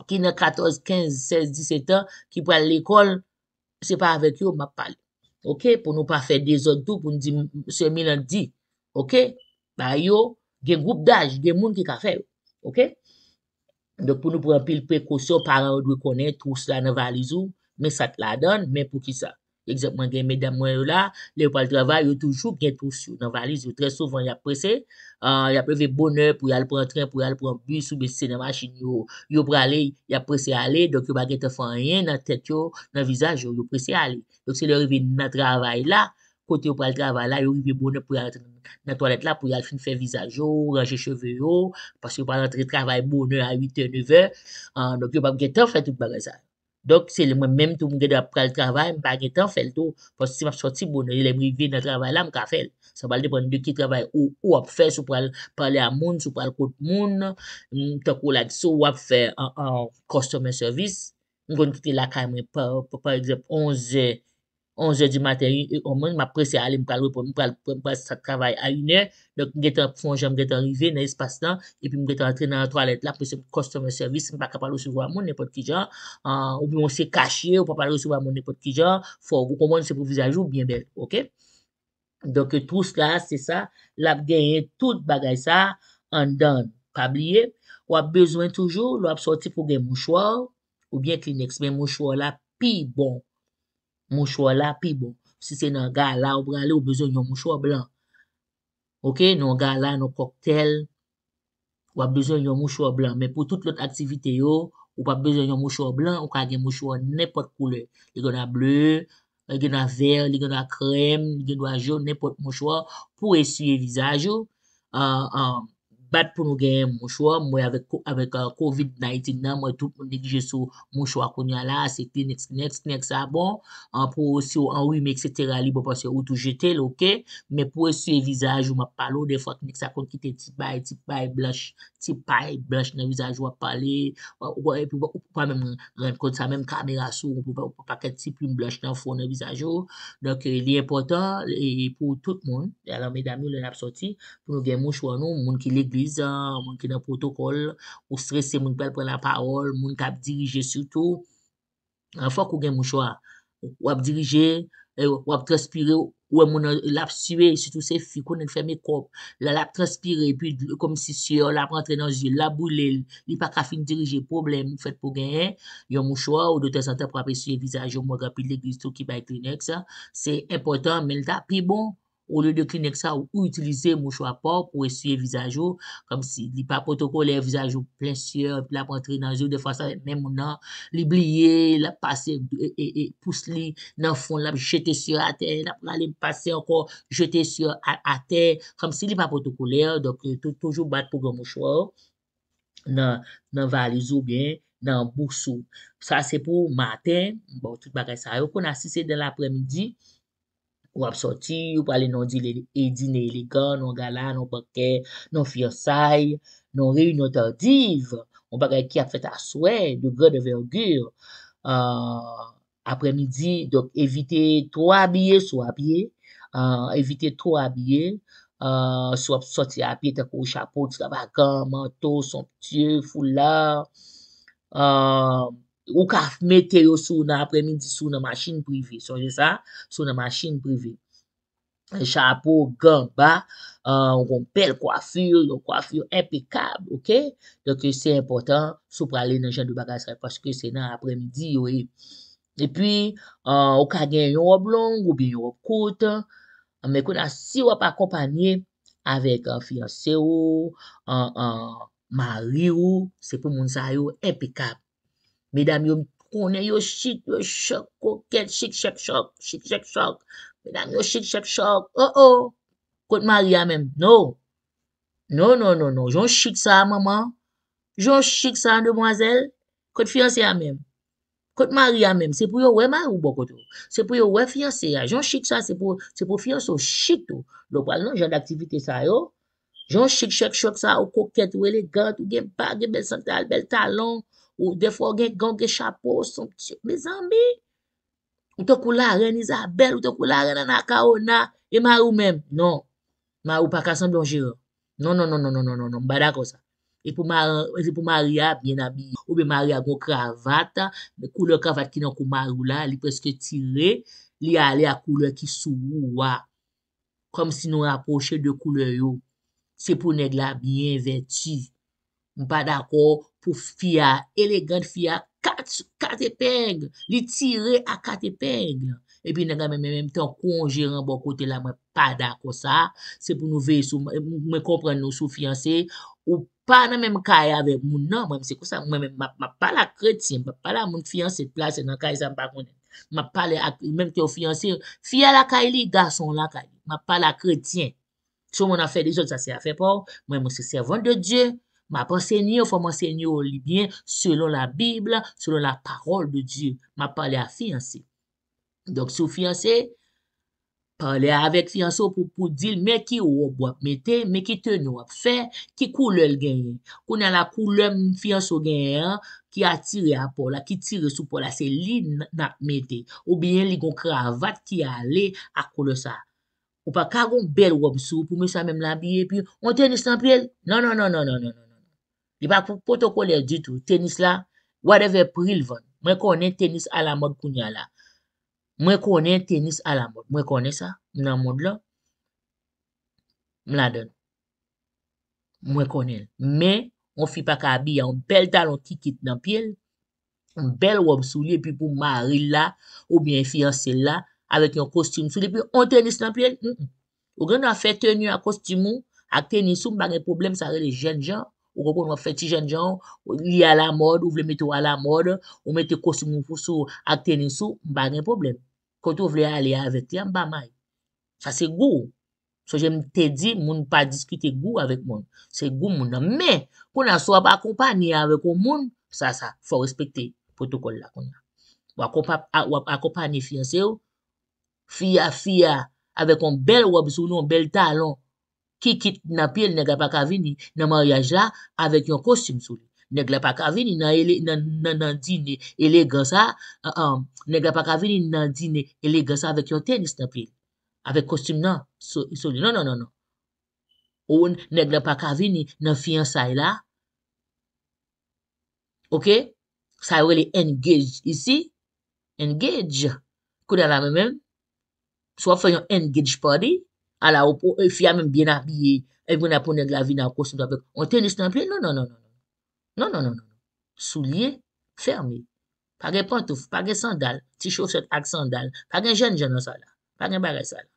ki nè 14, 15, 16, 17 an ki pou al l'ekol, se pa avèk yo, bap pal. Ok, pou nou pa fè de zon tou pou nou di se milan di, ok, ba yo gen goup daj, gen moun ki ka fè yo, ok. Dok pou nou pou apil prekosyon, para ou dwe konè, tout la nan valizou, mè sat la don, mè pou ki sa. Ekzatman gen medan mwen yo euh, la, le yo pal travay yo toujou gen tou su. Nan valiz yo tre souvan yap prese, yap eve bone pou yal prantren, pou yal prantren soube sinema chini yo. Yo prale, yap prese ale, dok yo pa gete fanyen nan tet yo nan vizaj yo, yo prese ale. Dok se le revi nan travay la, kote yo pal travay la, yo revi bone pou yal prantren nan toalet la pou yal fin fè vizaj yo, raje cheve yo, pas euh, yo prale antre travay bone a 8 an, 9 an, dok yo pa gete fanyen nan tet yo nan visaj yo. Dok, se le mwen menm tou mwen gade ap pral travay, mwen pa ak etan fel tou. Pos si mwen ap sorti bon, e le mwen yon travay la mwen ka fel. Sa bal depon de ki travay ou ap fè, sou pral pralè a moun, sou pral kout moun. Mwen mm, tak ou la diso, ou ap fè an customer service. Mwen kon kote la ka mwen, par exemple, 11 jè. Onze di materi, ou mwen, m ap prese a ale m kalwe pou m prese sa travay a yuner. Dok m gete fonjèm, m gete anrive nan espas nan, epi m gete antre nan toalet la, prese m koste mè servis, m pa kapalou soubwa moun, nepot ki jan. Ou m se kache, ou pa palou soubwa moun, nepot ki jan. Fok, ou komon se pou vizajou, m bien bel. Dok tout sla, se sa, l ap genye tout bagay sa, an dan, pa blye. Ou ap bezwen toujou, l ap soti pou gen mouchouar, ou bien klinex, men mouchouar la, pi bon. Mouchwa la, pi bon, si se nan ga la, ou prale, ou bezon yon mouchwa blan. Ok, nan ga la, nan koktel, ou ap bezon yon mouchwa blan. Men pou tout lot aktivite yo, ou pa bezon yon mouchwa blan, ou ka gen mouchwa nepot koule. Gen a bleu, gen a ver, gen a krem, gen a joun, nepot mouchwa pou esye vizaj yo. Euh, euh, bat pou nou gen moun chwa, mwen avek euh, COVID-19 nan, mwen tout moun dikje sou moun chwa konya la, se kli next, next, next sa bon, an pou sou anwi mek setera li, bo pa se ou tou jetel, ok, me pou e se vizaj ou ma palo, de fote, mwen sa kon kite tipay, tipay blush, tipay blush nan vizaj ou ap pale, ou e pou pa men renkot sa men kamera sou, ou pou pa paket tipi m blush nan foun nan vizaj ou, dok e, li e pota, e pou tout moun, ya la medami ou le lap soti, pou nou gen moun chwa nou, moun ki lig moun ki nan protokol, ou stresse moun pel pren la parol, moun kap dirije sutou, an fwa kou gen mou chwa, wap dirije, eh, wap transpire, wap e moun lap suye, sutou se fikounen fèmikop, la lap transpire, epi kom si sye, la prantre nan zye, la boule, li pata fin dirije, problem, fèt pou gen, eh. yon mou chwa, ou do te santa prape suye, vizaj, yon mou grape, le glistou ki bayte nek, sa, se importan, melda, pi bon. ou lè de klinek sa ou utilize mouchwa pa pou esye vizajo, kom si li pa potoko lè vizajo plensye, la pou entre nan zi ou defansa, mèm nan li blye, la pase, pou sli nan fon la jete sya ate, la pou la li pase anko jete sya ate, kom si li pa potoko lè, doke toujou bat pou gè mouchwa, nan valizo bè, nan bousou. Sa se pou maten, bon, tout bagay sa yo kon asise den apremidi, Wap soti, ou pale non di edi e ne ilika, non gala, non pake, non fiyosay, non rey nou tardiv. Mw bagay ki ap feta swen, nou gwa de vergur. Ah, apre midi, evite tro abye, sou abye. Ah, evite tro abye, ah, sou ap soti apye, tako ou chapot, sikabakan, manto, somtye, fula. Apre midi, sou ap soti apye, tako ou chapot, sikabakan, manto, somtye, fula. Ou ka mete yo sou nan apremidi sou nan masjini privi. Sonjen sa? Sou nan masjini privi. E Chapeau, gang ba. Euh, ou kon pel kwafyo. Yo kwafyo epikab. Ok? Yo ke se importan sou prale nan jen di bagajse. Koske se nan apremidi yo e. E pi, euh, ou ka gen yon wablon. Ou bi yon wakout. Ame kon a si wap akompanye. Avek an fiyanse yo. An mari yo. Se pou moun sa yo epikab. Medam yo kone yo shik, yo shok, koket, shik, shek, shok, shik, shek, shok. Medam yo shik, shek, shok, oh oh, kote maria men. No, no, no, no, no, jon shik sa a mama, jon shik sa a demwazel, kote fiyansi a men. Kote maria men, se pou yo we ma ou bokotou, se pou yo we fiyansi a. Jon shik sa, se pou fiyansi ou shik tou. Lo kwa nan, jen d'aktivite sa yo, jon shik, shek, shok sa ou koket, ou e legat, ou gen pa, gen bel santal, bel talon. Ou defo gen gang de chapo ou son tchek me zanbe. Ou te kou la ren Izabel, ou te kou la ren Anakaona. E marou men, non. Marou pa kason bi anjir. Non, non, non, non, non, non, non. non Mbada kon sa. E pou marou, e pou marou ya, bien abi. Ou be marou ya goun kravata. Mwen koule kravat ki nan kou marou la, li peske tire. Li ale a koule ki sou wou wa. Kom si nou rappoche de koule yo. Se pou neg la bien venti. M pa dako pou fia, elegan fia, kat epeng. Li tire a kat epeng. E pi nega mè mè mè mèm tan konjèran bò kote la mèm. Pa dako sa. Se pou nou ve sou, mè kompren nou sou fiansè. Ou pa nan mèm kaya ave moun nan mèm. Mèm se kousan mèm mèm. Ma pala kretien. Ma pala moun fiansè plase nan kaya sa mpa kondè. Ma pale ak, mèm te ou fiansè. Fia la kaya li, gason la kaya li. Ma pala kretien. Sou mèm an fè di zot sa se a fè pou. Mèm mèm se servan de Dje. Ma pansegne ou fomansegne ou libyen selon la Bible, selon la parol de Dieu. Ma pale a fiancé. Donk sou fiancé, pale a avek fiancé ou pou pou dil me ki ou wap mette me ki te nou ap fè, ki koule el gen yon. Kounen la koule fiancé ou gen yon, ki atire a pou la, ki tire sou pou la, se li nak mette. Ou biye li gon kravat ki a le ak koule sa. Ou pa kagon bel wap sou pou me sa mem la biye pi. On ten istanpil? Non, non, non, non, non, non. non. Li pa protokole di tou. Tenis la, whatever pou il ven. Mwen konen tenis ala mod koun ya la. Mwen konen tenis ala mod. Mwen konen sa, nan mod la. Mwen la den. Mwen konen. Men, mwen fi pa kabi ya mwen bel talon ki kit nan pi el. Mwen bel wop sou li. Epi pou mari la, ou bien fianse la avèk yon kostum sou. Epi, mwen tenis nan pi el. Ou gen nan fe teni an kostum ou, ak tenis sou, mwen bagen problem sa re le jen jan. Ou kon wap feti jen jan, li ala mod, ou vle meti wala mod, ou meti kosi moun pou sou akteni sou, bagen problem. Kont ou vle ala aveti, yam ba may. Sa se gou. So jem te di, moun pa diskite gou avet moun. Se gou moun nan. Me, kon a so ap akompani avet moun, sa sa, fwa respekte protokol la kon na. Wap akompani fianse ou, fia fia avet moun bel wab sou nou, bel talon. Ki kit nan pel, negle pa kavini, nan maryaj la, avèk yon kostüm sou li. Negle pa kavini, nan dine, elegan sa, negle pa kavini, nan dine, elegan sa, avèk yon tenis nan pel. Avèk kostüm nan, sou li. Non, non, non, non. Ou, negle pa kavini, nan fiyan sa ila. Ok? Sa yon wè li engage isi. Engage. Kou da la mè mèm? Sou ap fè yon engage party? Ok? Euh, a la opo, e fya menm byen apye, e mwen apone glavi nan kosm, an tenis nan pye, non, non, non, non. Non, non, non, non. Soulye, ferme. Page pantouf, page sandal, ti chouf set ak sandal, page jen jen an sa la, page baray sa la.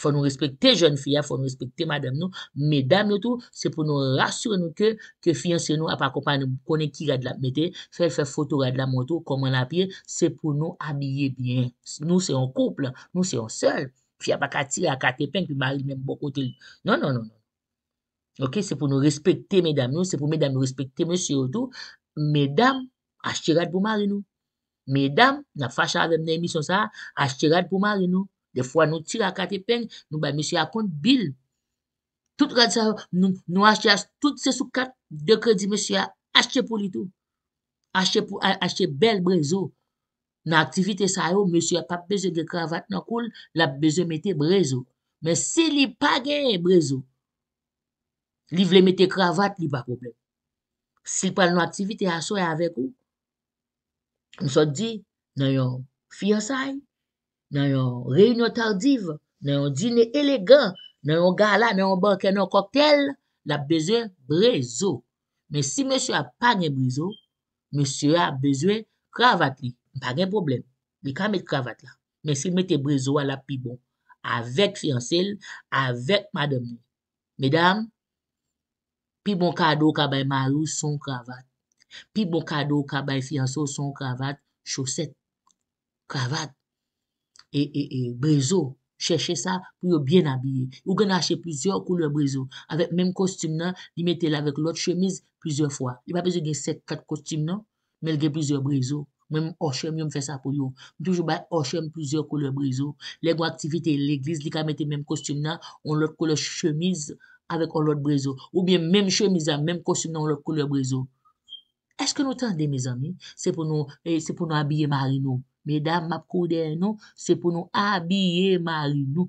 Fwa nou respekte jen fya, fwa nou respekte madame nou, me dam yo tou, se pou nou rasyon nou ke, ke fyan se nou ap akopane, kone ki rad la mette, fwe fwe fotou rad la moto, koman la pye, se pou nou amye bien. Nou se yon kouple, nou se yon sel. Fya pa ka tire akate peng, pi mari mèm bokote li. Non, non, non, non. Ok, se pou nou respekte medam nou, se pou medam nou respekte mèsyo tou, medam, asche rad pou mari nou. Medam, na fach avèm nemi son sa, asche rad pou mari nou. De fwa nou tire akate peng, nou ba mèsyo akonte bil. Tout rad sa, nou asche as, tout se sou kat de kredi mèsyo a, asche pou li tou. Asche bel brezo. nan aktivite sa yo, monsi a pa beze de kravat nan koul, la beze mete brezo. Men si li pa genye brezo, li vle mete kravat, li pa problem. Si pal nou aktivite a soye avek ou, mson di, nan yon fiyosay, nan yon reyoun yo tardiv, nan yon dine elegan, nan yon gala, nan yon banken yo kokkel, la beze brezo. Men si monsi a pa genye brezo, monsi a beze kravat li. Mpa gen problem. Li kan met kravat la. Men sil mette brezo ala pi bon. Avek fiansel, avek mademou. Medam, pi bon kado kabay marou, son kravat. Pi bon kado kabay fiansel, son kravat, choset. Kravat. E, e, e, brezo. Cherche sa pou yo bien abye. Ou gen ashe pizyo koule brezo. Avek menm kostum nan, li mette la vek lot chemiz pizyo fwa. Li pa pizyo gen set kat kostum nan, melge pizyo brezo. Mwen mwen fè sa pou yo. Mwen toujou baye o chem pwizir kolor brezo. Lèk wak tivite lèk lise li ka mette mwen kostum nan, on lòt kolor chemiz avèk olor brezo. Ou bè mwen chemiz nan, mwen kostum nan, on lòt kolor brezo. Eske nou tande, mwen zami? Se pou nou eh, abye mari nou. Medam map kou dey non? nou, se pou nou abye mari nou.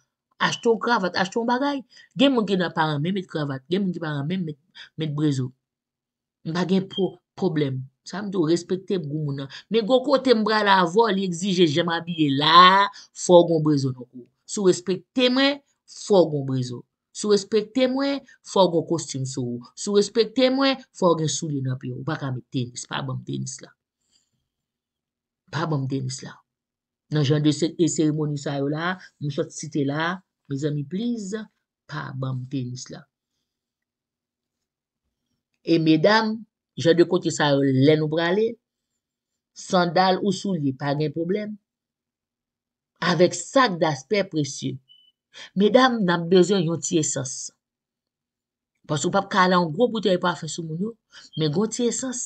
Ashton kravat, ashton bagay. Gen mwen gen aparan men met kravat. Gen mwen gen aparan men met brezo. Mba gen problem. Sa mwen do respekte mwen moun nan. Men goko tembra la avol, li egzije jema biye la, for gon brezo nan ou. Sou respekte mwen, for gon brezo. Sou respekte mwen, for gon kostyme sou ou. Sou respekte mwen, for gen soulye nan piyo. Ou baka mwen tenis, pa bom tenis la. Pa bom tenis la. Nan jan de se, e seremoni sa yo la, mwen chot site la, Bezè mi pliz, pa bam tenis la. E medam, jè dekote sa lè nou pralè, sandal ou sou li pa gen problem, avèk sak d'asper presyè. Medam nan bezè yon tiye sos. Pasou pap kala yon gro poutè yon pa fè sou moun yo, men gro tiye sos.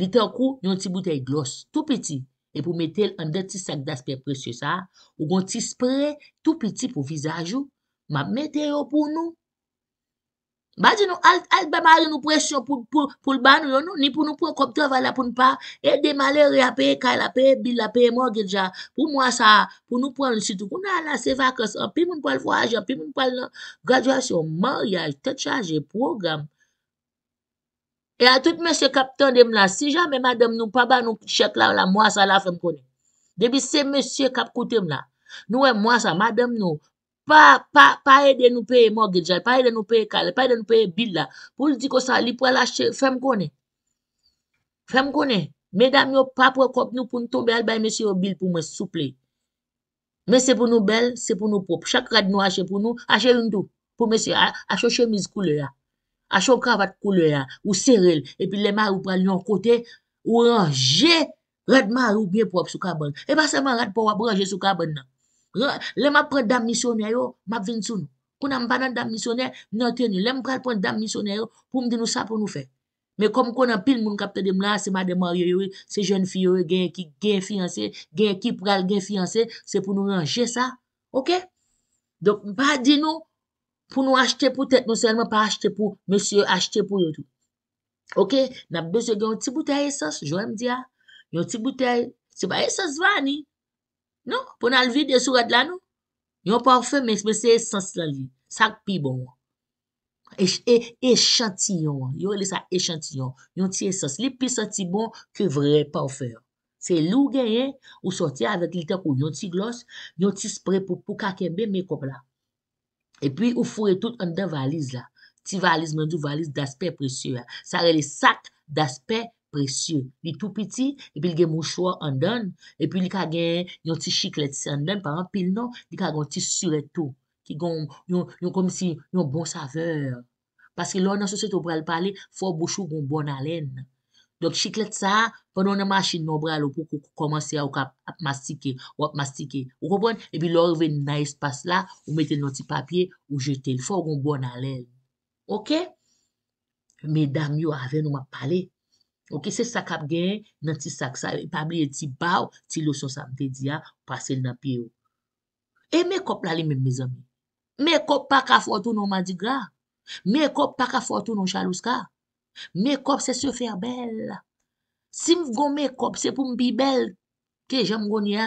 Li te okou, yon tiye poutè yon glos, tout peti. E pou metel an de ti sak daspe prese sa, ou gon ti spre tou piti pou vizajou, ma metel yo pou nou. Bajen nou, alt bama yo nou presyon pou l'ban nou yo nou, ni pou nou pou kompte vala pou nou pa, e de male riape, kalape, bilape, morgeja, pou mwa sa, pou nou pou an lisi tou, pou nou an lase vakas, an pi moun pou al foaje, an pi moun pou al gradwasyon, mor yal, tet chaje, program. E a tout mese kap tande mla, si jam e madame nou pa ba nou chek la ou la mwasa la fem kone. Debi se mese kap kote mla, nou e mwasa, madame nou, pa e de nou peye mortgage la, pa e de nou peye kal, pa e de nou peye bil la, pou l di ko sa li pou alache fem kone. Fem kone, medam yo pa pou akop nou pou nou tombe albay mese yo bil pou mse souple. Mese pou nou bel, mese pou nou pop, chak rad nou ache pou nou, ache lundou, pou mese ache chemise koule la. A chon kravat koule ya, ou serel, epi lèman rou pral yon kote, ou ranje, redman rou biye prop sou kabon. E ba seman rad pou wap ranje sou kabon nan. Lèman pral dam misyonè yo, ma vin sou nou. Kou nan mbanan dam misyonè, nan teni. Lèman pral pral dam misyonè yo, pou mdi nou sa pou nou fe. Me kom konan pil moun kapte de mla, seman de marye yo, se jen fi yo, gen ki gen fianse, gen ki pral gen fianse, se pou nou ranje sa. Ok? Dok mba di nou, pou nou achete pou tet, nou selman pa achete pou monsye achete pou yotou. Ok, nan bezye gen yon ti bouteye esos, jwen m diya, yon ti bouteye se ba esos va ni? Non, pou nan l vide sou red lan nou? Yon parfume, monsye esos lan li, sak pi bon. Echantillon, yon li sa echantillon, yon ti esos. Li pi santi bon, ke vre pa oufer. Se lou gen yen, ou santi avet litek ou yon ti glos, yon ti spre pou kakembe me kop la. E pi ou fure tout an den valiz la. Ti valiz mèndou valiz d'aspect precieux la. Sa re le sak d'aspect precieux. Li tou piti, e pi li gen mou chwa an den. E pi li ka gen yon ti chiklet se an den. Paran pil non, li ka gen yon ti suretou. Ki yon kom si yon bon saveur. Paske lò nan sosyet ou pral pale, fò bouchou yon bon alen. Dok chiklet sa, ponon nan masjin nan bre alo pou kou kou komanse a ou ap mastike, ou ap mastike. Ou kou bon, ebi lor ven nan espas la, ou meten nan ti papye, ou jete lifon, ou gon bon alen. Ok? Me dam yo ave nou ma pale. Ok, se sak ap gen, nan ti sak sa, i pabli e ti bau, ti loso samde diya, ou pase nan piyo. E me kop la li men me zami. Me kop pa ka fotou nan madigra. Me kop pa ka fotou nan chalouska. Mekop se se fèr bel Sim fgon mekop se pou mbi bel Ke jèm goun ya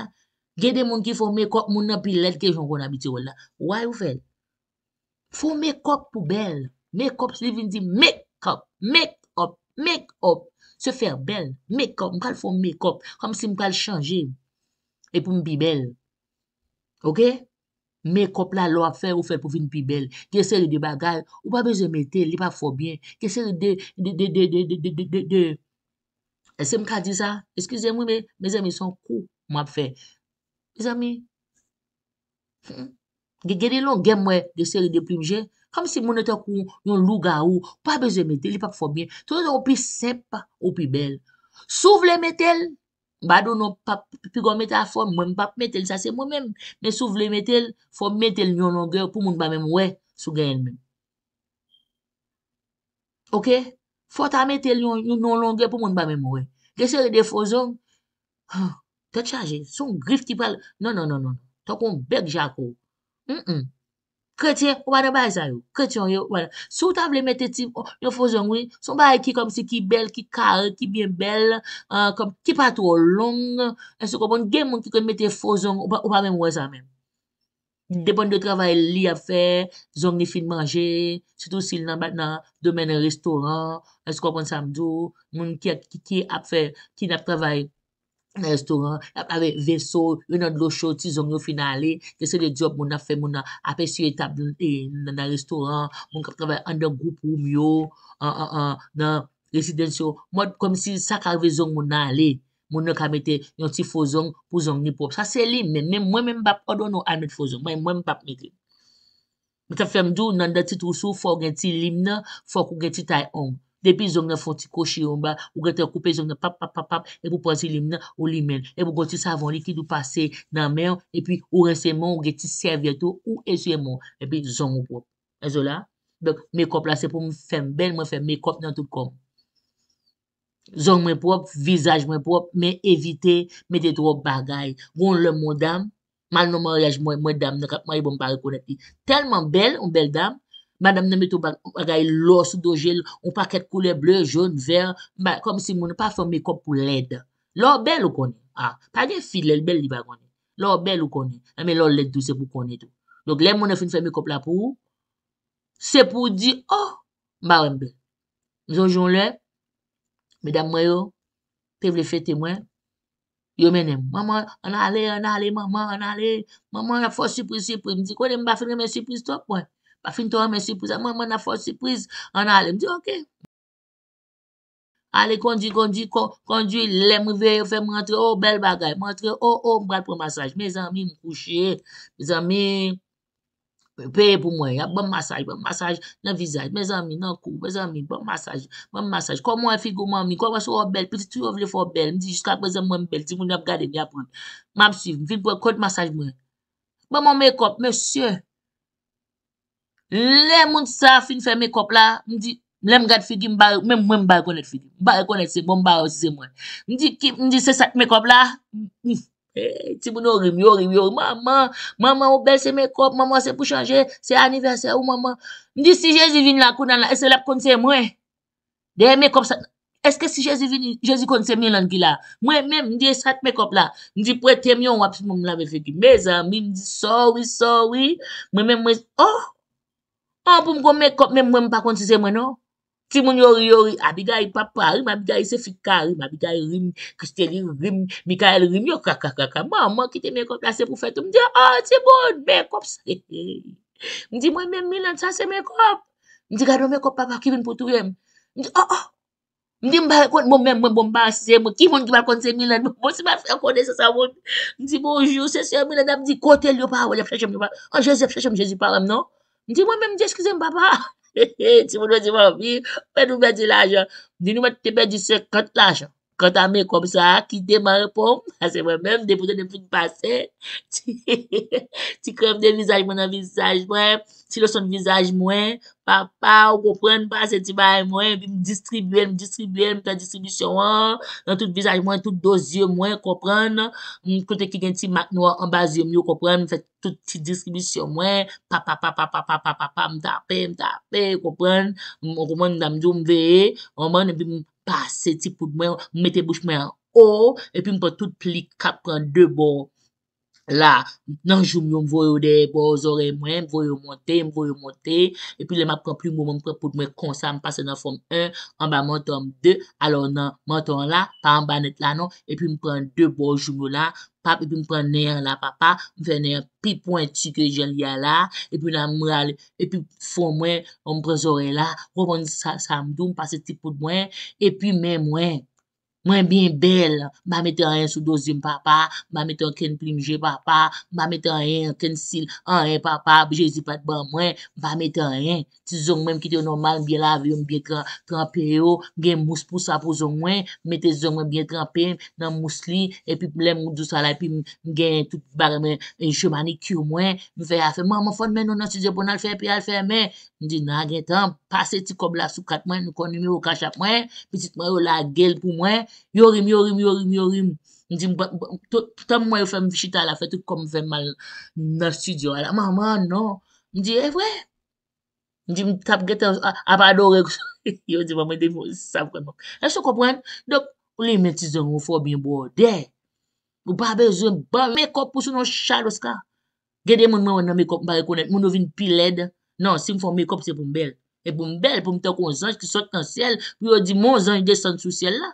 Gè de moun ki fò mekop moun apil lèd ke jèm goun abiti wòl la Wè ou fèl Fò mekop pou bel Mekop se li vin di mekop Mekop Mekop Se fèr bel Mekop Mkal fò mekop Kam si mkal chanjè E pou mbi bel Ok Mè kop la lou ap fè ou fè pou vin pi bel. Gè sèri de bagal, ou pa bezè metè, li pa fobyen. Gè sèri de, de, de, de, de, de, de, de, de, de, de. Se m ka di sa? Eskize m wè, me zè mi son kou m ap fè. Me zè mi. Gè geni lò gen mwè, gè sèri de primje. Kam si moun etè kou yon lou ga ou. Pa bezè metè, li pa fobyen. To yon ou pi sempa ou pi bel. Sou vle metèl. Mbado nou pap pigon meta fòm mwen pap metel sa se mwen men sou vle metel fòm metel nyon longè pou moun ba mè mwen wè sou gen men. Ok? Fòm ta metel nyon longè pou moun ba mè mwen wè. Gese le defozon, te chaje, son grif ti pal, non, non, non, non, to kon beg jakou. Kretye, wadabay zayou. Kretye yon, wadabay. Sou ta vle mette ti, oh, yon fozon woy. Son bay ki kom si ki bel, ki kar, ki bien bel. Euh, kom, ki pa tro long. En so kompon, gen moun ki kon mette fozon, wadabay mou wazan men. Depon mm. de travay li ap fe, zon ni fin manje. Sito sil nan bat nan domen restaurant. En so kompon samdou, moun ki ap fe, ki nap travay. Na restoran, ap ave vese ou, yon nan lo show ti zon yon finale, kese de job moun ap fe moun ap apesye tab nan na restoran, moun kap trabay an den group oum yo, nan residential, moun kom si sak arve zon moun nale, moun nan kamete yon ti fozon pou zon nipo. Sa se limne, nem mwen men bap adon nou anet fozon, mwen mwen bap nekri. Mwen te femdou nan de titousou, fok gen ti limne, fok gen ti tay ong. Depi zonk nan fwantiko shiromba, ou gete koupe, zonk nan pap pap pap pap, epi pou pasi lim nan ou limen. Epi pou konti savon likid ou pase nan mer, epi ou resenman, ou geti servieto ou esenman. Epi zonk mwen prop. Ezo la, mekop la se pou mwen fem bel, mwen fem mekop nan tout kom. Zonk mwen prop, vizaj mwen prop, men evite meti trok bagay. Goun lè mwen dam, man non mwen rej mwen dam, nan kap mwen yon e pari kon api. Telman bel, mwen bel dam, Madame nèmè tou bagay lò, soudo jèl, ou pakèt koule ble, joun, ver, mbè, kom si moun nè pa fè mè kop pou led. Lò bel ou konè? Ha, pa gen fid lè, lè bel li bagonè. Lò bel ou konè? Mè lò led dò, se pou konè dò. Donc, lè moun fè mè kop la pou? Se pou di, oh, mbè, mbè. Mison joun lè, mè dam mwayo, pev lè fè temwen, yo mè nèm. Maman, an alè, an alè, maman, an alè. Maman, an fò, sipri, sipri. Mdi, konè mba fè Pa fin ton mwen siprize, mwen a fote siprize, mwen a ale, mwen di ok. Ale kondi, kondi, kondi, lè mwen vè, mwen fè mwen antre, o oh, bel bagay, mwen antre, o, oh, o, oh, mwen bat pou masaj, mwen zanmi, mwen kouche, mwen zanmi, mwen peye pou mwen, mwen bèm masaj, mwen masaj nan vizaj, mwen zanmi, nan kou, mwen zanmi, mwen masaj, mwen masaj, kou mwen figou mwen mi, kou mwen sou o bel, piti ti ou vle fò o bel, mwen di, jiska bezan mwen bel, ti mwen ap gade, mwen ap mwen, mwen ap siv, mwen fil pou kote masaj mwen Le moun sa fin fè mekop la, mdi, mlem gade figi mba rekonet figi. Mba rekonet se mba rekonet se mwen. Mdi, mdi, se sat mekop la? E, eh, tibouno remyo, remyo. Maman, maman ou bel se mekop, maman se pou chanje, se aniversè ou maman. Mdi, si Jezi vin la kounan la, e se lep kon se mwen? Deye mekop sa, eske si Jezi vin, Jezi kon se mwen lan ki la? Mwen mwen mdi, se sat mekop la? Mdi, pou ete myon wap, mwen mwen la ve fegi. Me zami, mdi, sori, sori. Mwen mwen mwen, oh! An ah, pou m kon mekop men mwen bakon se se mwen no? Ti moun yori yori, abiga yi papa, rim abiga yi se fika, rim abiga yi rim, kiste rim, rim, mikael rim, yo kaka kaka kaka. Mwa mwen ki te mekop la se pou fetou, mwen di a, ah, a, se bon, mekop se. Eh, eh. Mwen di mwen men milan sa se mekop, mwen di gado mekop papa ki vin pou touye mwen. Mwen di a, ah, a, a, mwen di mwen bakon se se mwen, ki mwen di bakon se milan, mwen si mwen fè kone se sa mwen. Mwen di bonjou, se se milan la mwen di kote liyo pa, wole fèche mwen yo pa, an jèze fèche mwen j Di mwen mwen mwen jeske se mbaba. He he, ti mwen mwen jeske se mbaba. Vi, mwen mwen mwen jelaje. Di mwen mwen tepe jese kote laje. Kantan mè kom sa, ki deman pou, a se mè [LAUGHS] mèm, depote depote pase, ti krem de visaj mwen an visaj mwen, ti lò son visaj mwen, pa pa, ou kopren, pase ti bay mwen, bi m distribuen, distribuen, m ta distribusyon an, nan tout visaj mwen, tout dozyon mwen, kopren, m konten ki gen ti mak nou an bazyon, m yo kopren, m fe tout ti distribusyon mwen, pa pa pa pa pa pa pa pa pa, m ta apè, m ta apè, kopren, m ou komwen m damjou m veye, ou komwen m bi m, a seti pou mwen mwete bouch mwen an ou, epi mwen pou tout plik kap pran 2 bon la, nan jounm yon mwoyou de, bon zore mwen, mwoyou monte, mwoyou monte, epi lè map pran plik mwen mwen pran pou mwen konsan, mwen pase nan fom 1, an ba mwantan mwen 2, alon nan mwantan la, pa an ba net la non, epi mwen pran 2 bon jounm yon la, Pap, epi mpwè nèy an la papa, mpwè nèy an pi pointi ke jèl yal la, epi mpwè nan mwè al, epi fwè mwen, mpwè zore la, mpwè mwen sa mdou, mpwè se tipou dwen, epi mè mwen. Mwen bin bel, ba mette an yen sou dozim papa, ba mette an ken plimje papa, ba mette an yen ken sil, an yen papa, bi jezi pat ba mwen, ba mette an yen. Ti zonk mwen mkite yon normal, biye la avyon, biye kran, kranpe yo, gen mous pou sa pou zonk mwen, mette zonk mwen biye kranpe, nan mous li, epi plen moun dous alay, epi gen tout bagan men, en chemanik yo mwen, mwen fè a fè mwen, mwen fòd men nou nan si zè bon al fè, pi al fè mwen, mwen di nan gen tan, pase ti kob la sou kat mwen, nou kon nimi yo kachap mwen, pitit mwen yo la gel pou mwen, Yorim, yorim, yorim, yorim. Ndi, tam mwen yo fèm vichita la fè, tout kon mwen fèm mal na studio la. Maman, no. Ndi, e vwe? Ndi, m tap gete ap adore. [LAUGHS] Yo di maman, dey non moun sap kwen moun. E sou kopwen? Dok, li men ti zon ou fò bin bo. Dey, ou pa be yon zon ban. Mekop pou sou nou chal wos ka. Gede moun mwen wè nan mekop barikounet. Moun nou vin pi led. Nan, si mwen fò mekop se pou mbel. E pou mbel pou mte kon zanj ki sot nan sèl. Yo di moun zanj dey sot nan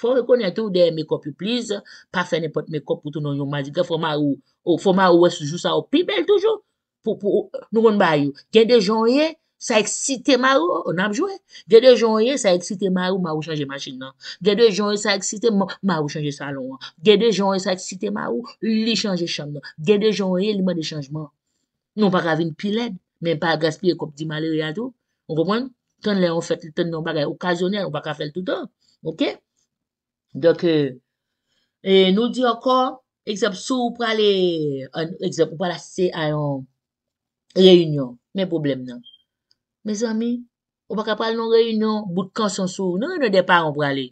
Fon rekonye tou de mekop yu pliz, pa fene pot mekop woutou nan yon madi. Fon marou, fon marou wè soujousa wopi bel toujou. Pou pou, nou moun bayou. Gede jounye, sa eksite marou, ou nabjouè. Gede jounye, sa eksite marou, marou chanje masjin nan. Gede jounye, sa eksite marou, marou chanje salon an. Gede jounye, sa eksite marou, li chanje chanj nan. Gede jounye, li mwen de chanjman. Nou wapak avin pilèd, men pa gaspye koup di malè yadou. On komwen? Ton le yon fèt, ton le yon bagay okazyonè Dok, eh, eh, nou di akor, eksept sou pou prale, eksept pou pala se a yon reynyon, men problem nan. Me zami, ou baka prale nou reynyon, bout kan son sou, nou rey nou deparan pou prale.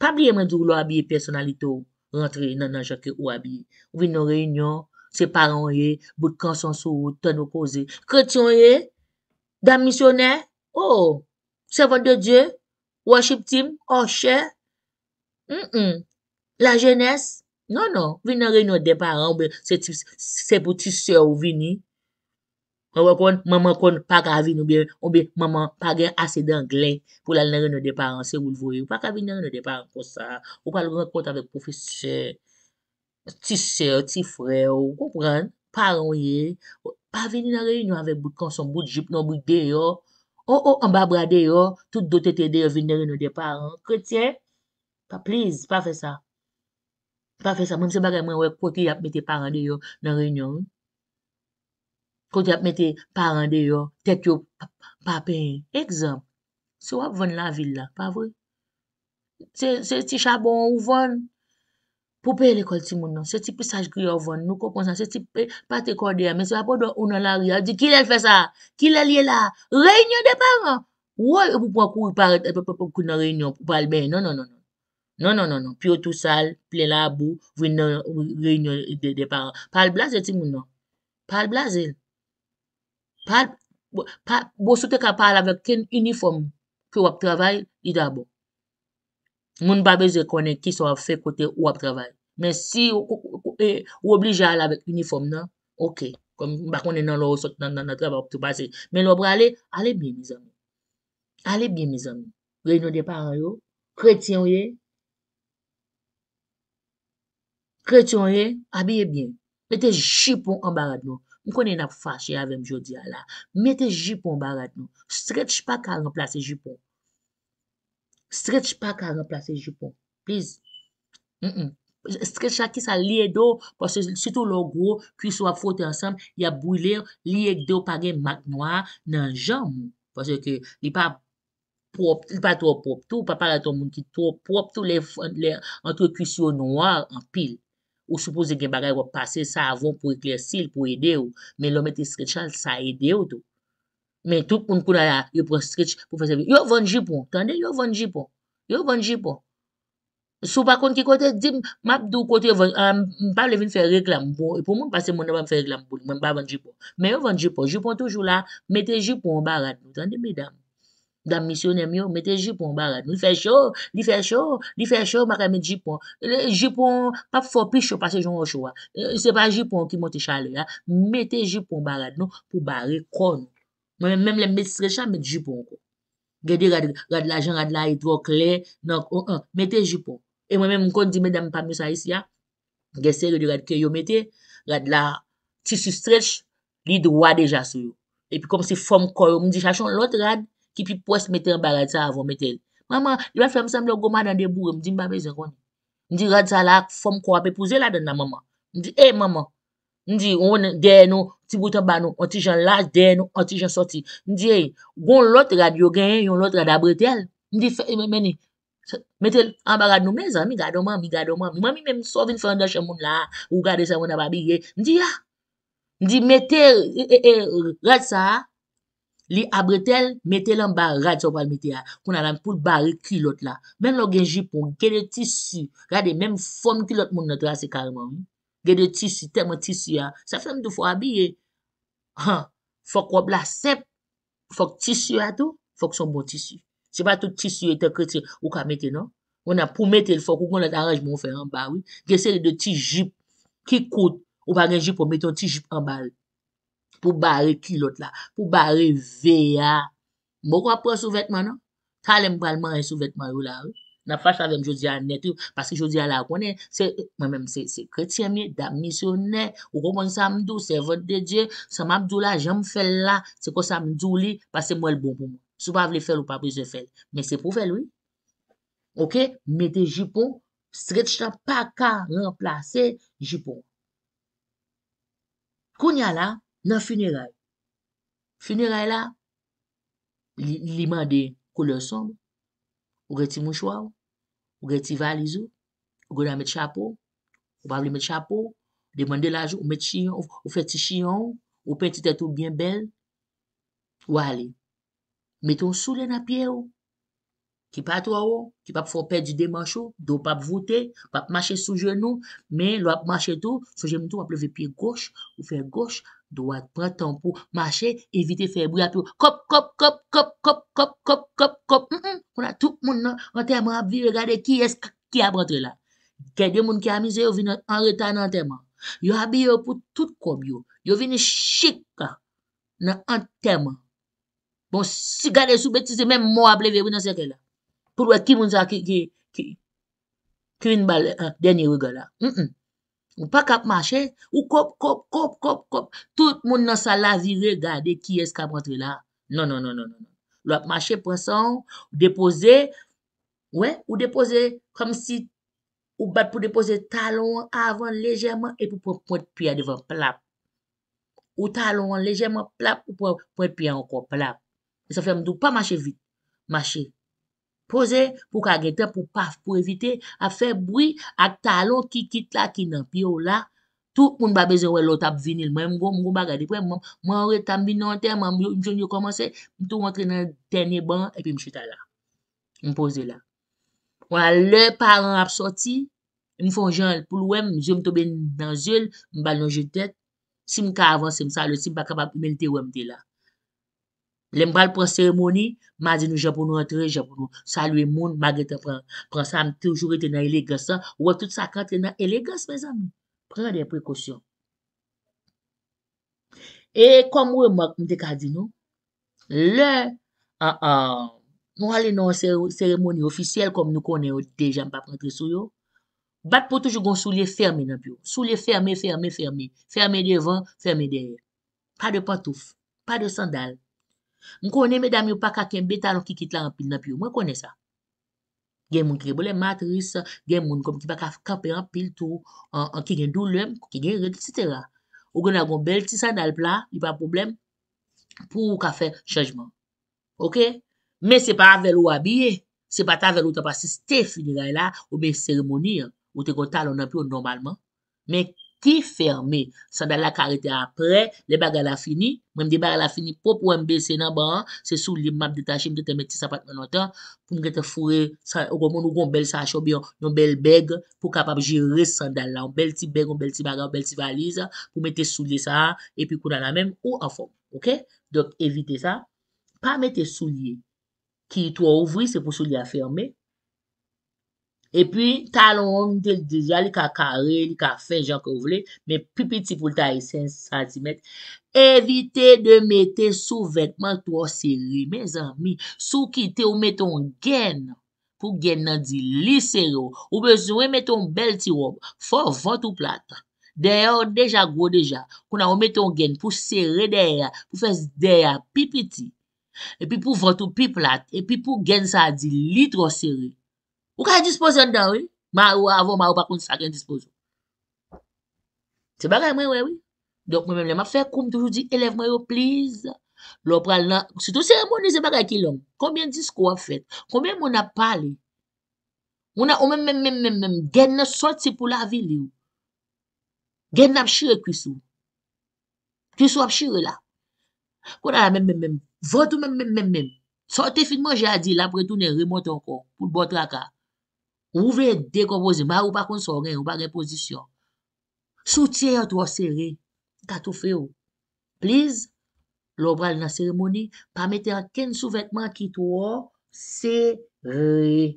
Pabliye men doug lou abye personalito, rentre nan nan jake ou abye. Ou vi nou reynyon, se paran ye, bout kan son sou, ton ou koze. Kretyon ye, dam misyoner, ou, oh, servan de Diyo, ou aship tim, ou oh, ashe. La jenès? Non, non. Vi nan rey nou deparan. Se pou ti sè ou vini. Maman kon, maman kon, pa ka vini. Ou bi, maman pa gen ase den glen. Pou la lenen nou deparan. Se wou lvo yon. Pa ka vini nan rey nou deparan kwa sa. Ou pa lwen kont avè professeur. Ti sè ou, ti frè ou. Kou pran? Paran yon. Pa vini nan rey nou avè bout konson. Bout jip nou bout deyo. Ou ou ambabra deyo. Tout dotete deyo vinen nan rey nou deparan. Koteye? Pa, please, pa fe sa. Pa fe sa, moun se bagay mwen wek koti ap meti paran de yo nan renyon. Koti ap meti paran de yo tek yo pa pen. Ekzamp, se wap ven la villa, pa vwe? Se ti chabon ou ven, poupe le kol ti moun nan, se ti pisaj ki yo ven, nou kon sa, se ti pati kode ya, men se wap ou do unan la reyon, di kil el fe sa, kil el ye la, renyon de paran! Woy, epi pou akou yu paret, epi pou akou nan renyon, pou pal ben, non, non, non. non. Non, nan, nan, nan. Pi yo tou sal, plen la abou, vwine reynyo de paran. Pal blaze ti moun nan. Pal blaze. Pal, bo sote ka pal avek ken uniform ki wap travay, idabo. Moun babeze kone ki so a fe kote wap travay. Men si wobli jale avek uniform nan, ok. Kom bakone nan lo sote nan travay wap tou basi. Men lo bra le, ale bie mizan. Ale bie mizan. Reynyo de paran yo, kretyon ye, Kretyonye, abyeye bien. Mete jipon an barat nou. Mkone nap fache yavem jodi ala. Mete jipon an barat nou. Stretch pa ka remplace jipon. Stretch pa ka remplace jipon. Please. Stretch aki sa liye do. Sito logo, kwi sou a fote ansam. Ya boule liye deo pagen mat noa nan jan moun. Fase ke li pa to prop to. Pa pala ton moun ki to prop to. Le antre kwi sou noa an pil. Ou suppose gen bagay wap pase sa avon pou e klesil, pou ede ou. Men lome te skit chal, sa ede ou tou. Men touk pou nkou na la, yo pronskit pou fese vi. Yo vande jipon. Kande yo vande jipon? Yo vande jipon. Sou pa konti kote, di map dou kote yo vande. Ah, m pa vle vin fè reklam. M pou moun pase moun apan fè reklam. M pou moun ba vande jipon. Men yo vande jipon. Jipon toujou la. Mete jipon barat. Kande bedam? Dam misyonem yo, mette jipon ba rad nou. Li fechor, li fechor, li fechor maka mette jipon. Jipon, pap fopisho pasejong o chowa. Se pa jipon ki moti chale ya, mette jipon ba rad nou pou bare kon. Mwen menm lembe strecha mette jipon kon. Gede rad la oh, oh, jen, rad la hidro kle, nan kon, kon, mette jipon. E mwen menm kon di medan pa misa is ya, geser yo di rad kyo yo mette, rad la tisu strech, li di wadeja sou yo. E pi kom se fom kon yo mdi chachon, lot rad, ki pi pwes metè an bagad sa avon, metè. Maman, yon fèm sèm lò gomad an dey bourè, mdi mbabè zè kwen. Ndi rad sa lak, fòm kwa pe pou zè la dè nan maman. Ndi, e eh, maman, ndi, yon dè nou, tiboutan ban nou, otijan la, dè nou, otijan soti. Ndi, e, eh, goun lot rad yon gen, yon lot rad abretel. Ndi, fè, eh, meni, metè an bagad nou, mè zè, mi gado mami, gado mami, mami mèm sovin fè an dè chè moun la, ou gade se moun an babi ye. Ndi, Li abretel, metel an ba rad so pal metela. Koun an an pou baril ki lot la. Men lo genjipon, genye tisu, rade, men fom ki lot moun notrasi kalman. Genye tisu, teman tisu ya. Sa fem de fo abye. Fok wop la sep, fok tisu ya to, fok son bon tisu. Se pa tout tisu eten kreti wou ka meten non? an. Moun an pou metel fok ou kon nete aranj moun fey an ba. Genye se de tisu jip, ki kout ou bagen jipon meton tisu jip an bal. pou barre kilot la, pou barre veya. Mbo kwa pre sou vetman, no? Talem pralman e sou vetman ou la, ou? Na fach avem jodi anet ou, paski jodi ala konen, se mwen mwen se, se kretye mi, da misyon ne, ou kon kon samdou, se vod de dje, se mabdou la, jom fel la, se kon samdou li, pas se mwel bon pou mwen. Sou pa vle fel ou pa vle se fel. Men se pou fel, ou? Ok? Mete jipon, strechta pa ka, remplase jipon. Kounya la, nan funeray. Funeray la, li mande koule son, ou gè ti moun chwa ou, ou gè ti valiz ou, ou gè dan met chapou, ou bavli met chapou, demande laj ou met chiyon, ou fet ti chiyon ou, ou pet ti tetou gen bel, ou ale. Meton sou le na pie ou, ki pat waw ou, ki pap fò ped di demanch ou, do pap voute, pap mache sou jenou, men lwa ap mache tou, sou jenou tou ap leve pie gorsh, ou fe gorsh, Dwa pre tan pou mache evite febri api yo. Kop, kop, kop, kop, kop, kop, kop, kop, kop, mn mm, mm. mn. Mwen a tout moun nan anterman api vi regade ki esk ki apre tre la. Kè di moun ki amise yo vine an re tan anterman. Yo api yo pou tout kom yo. Yo vine shika nan anterman. Bon, si gade sou beti se mèm mou aple ve wè nan seke la. Pou lwè ki moun sa ki, ki, ki. Ki wè n bal denye wè gwa la. Mn mm, mn. Ou pa kap mache, ou kop, kop, kop, kop, kop, tout moun nan sa la vive gade ki eskap rentre la. Non, non, non, non, non. non. Ou ap mache pwesan, ou depose, ou depose, kom si ou bat pou depose talon avan lejeman epi pou pwet pya devan plap. Ou talon lejeman plap, ou pwet pya anko plap. E Se fèm dou pa mache vit, mache. Pose pou kage te, pou paf, pou evite a fe brou, a talon ki kit la, ki nan pi ou la. Tou moun babese we lo tap vinil, mwen mwen mwen baga depre, mwen mwen re tan bin nan te, mwen mwen mwen jyon jo komanse. Mwen tou rentre nan tenye ban, e pi mwen chuta la. Mwen pose la. Le param apsoti, mwen fonje pou l wem, mwen zyem tobe nan zyl, mwen balonje tet, sim ka avanse msa lo, sim baka mab melte wem te la. Lembal pran seremoni, ma zin nou japon nou rentre, japon nou salwe moun bagre te pran. Pran sa am tejou retena elegesa, ou an tout sa kante retena elegesa pe zan. Pran de prekosyon. E kom mwen mok mwen dekadi nou, le, an ah, an, ah, mwen alen nan seremoni ofisyel kom nou konen ou dejan pa prantre sou yo, bat pou toujou goun sou liye ferme nan piyo. Sou liye ferme, ferme, ferme. Ferme devan, ferme derye. Pa de pantouf, pa de sandal. Mwen kone mèdami ou pa kaken betal ou ki kit la anpil nanpil, mwen kone sa. Gen moun kerebole matris, gen moun konp ki pa kape anpil tou, an ki gen dou lèm, ki gen red, etc. Ou gen agon bel ti sa nan l plan, y pa problem, pou ka fe chajman. Ok? Mè se pa anvel ou abye, se pa ta anvel ou ta pa si stef ni ray e la, ou mè seremoni ou te kontal nanpil normalman. Mè kone mèdami ou pa kaken betal ou ki kit la anpil nanpil, mwen kone sa. Ki ferme sandal la karite apre, le baga la fini, mwen de baga la fini, po pou mbe se nan ban, se sou li map detache, mwen de te mette sapat nan otan, pou mwen gete fure, ou kon moun ou kon bel sa a chobion, yon bel beg, pou kapap jire sandal la, yon bel ti beg, yon bel ti baga, yon bel ti valize, pou mette sou li sa, epi kou nan la men, ou an fon, ok? Dok evite sa, pa mette sou li, ki tou ouvri, se pou sou li a ferme. E pi talon wong dija li ka kare, li ka fin jan ke wole, men pi piti pou ta yi 5 cm. Evite de mette sou vetman tou o seri, men zanmi, sou ki te ou mette ou gen, pou gen nan di li seri ou, ou bezwe mette ou bel ti wop, fò vant ou plat. Deyè ou deja go deja, kou nan ou mette ou gen pou seri deyè, pou fèz deyè pi piti, e pi pou vant ou pi plat, e pi pou gen sa di litro seri, Ou ka dispose an dan, wè? Ma avon, ma avon pa kon sakèn dispose. Se bagay mwen wè, wè? Dok mwen mwen mwen mwen fè, koum toujou di, elev mwen yo, please. Lò pral nan, se tou sèmoni, se bagay ki long. Koumèn dis kou wè fèt? Koumèn mwen ap pale? Mwen a omèm mèm mèm mèm mèm, gen nan sot se pou la vili wè? Gen nan ap shire kwi sou? Kwi sou ap shire la? Kou nan a mèm mèm mèm? Vot ou mèm mèm mèm mèm? Sot te fin mwen jè a di, la Ouve de kompozi, ma ou pa konson gen, ou pa gen pozisyon. Soutien tou a seri, katou fe ou. Please, lopra li nan seremoni, pamete an ken sou vetman ki tou a seri.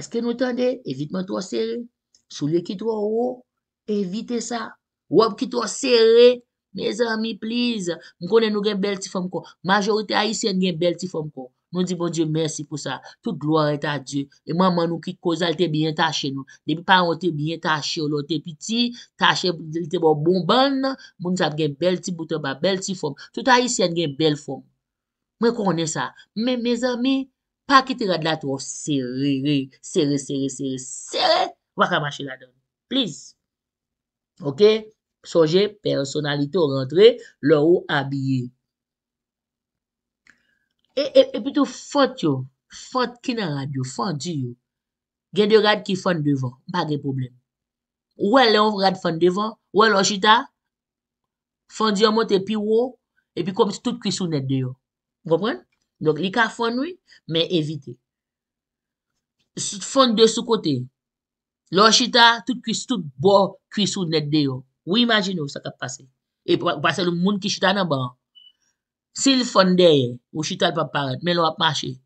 Eske nou tande, evitman tou a seri. Sou li ki tou a ou, evite sa. Ou ap ki tou a seri, me zami please, mkone nou gen bel ti fomko. Majorite a isen gen bel ti fomko. Mwen di bon diye mersi pou sa. Tout gloare ta diye. E mwen man nou ki kozal te bien tache nou. Debi pa mwen te bien tache oh, ou lote piti. Tache lite bon bon ban. Mwen nou sa gen bel ti bute ba, bel ti fom. Tout a isyen gen bel fom. Mwen konen sa. Men, men zami, pa ki te rad lat ou sere, sere, sere, sere, sere. Wakama chen la don. Oh, Please. Ok? Soje, personalite ou rentre, lor ou abye. E, e, e pitou font yo, font kina rad yo, font di yo. Gen de rad ki font devan, ba ge problem. Ouwe le ouwe rad font devan, ouwe lor chita, font di yo monte pi ouwe, e pi komit tout krisou net de yo. Gopren? Donk li ka font noui, men evite. Font de sou kote, lor chita, tout krisou net de yo. Ou imagine yo sa kap pase. E pa pase loun moun ki chita nan ba an. Sil fondeye, ou chital pa paret, men wap mache.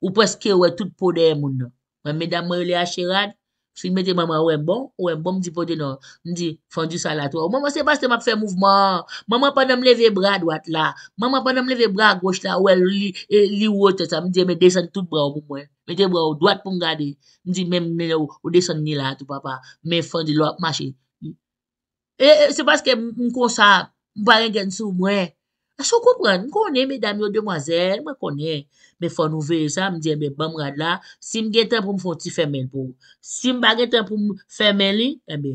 Ou preske ou e tout podeye moun. Men daman ou le asherad, sin mette mama ou e bon, ou e bon mdi podeye nou. Men di fondeye sa la to. Mama se base te map fè mouvman. Mama panam leve bra dwat la. Mama panam leve bra gwoch la ou e li wote sa. Men di men desen tout bra ou mwen. Mete bra ou dwat pou ngade. Men di men mene ou desen ni la to papa. Men fondeye wap mache. E, e, se base ke m konsa, mparen gen sou mwen. A sou koupran, konen, medam yo demwazel, mwen konen, mwen fon ouve, sa mwen diye, mwen bom rade la, si mwen gen ten pou mwen fon ti femen pou, si mwen ba gen ten pou mwen femen li, mwen eh bi,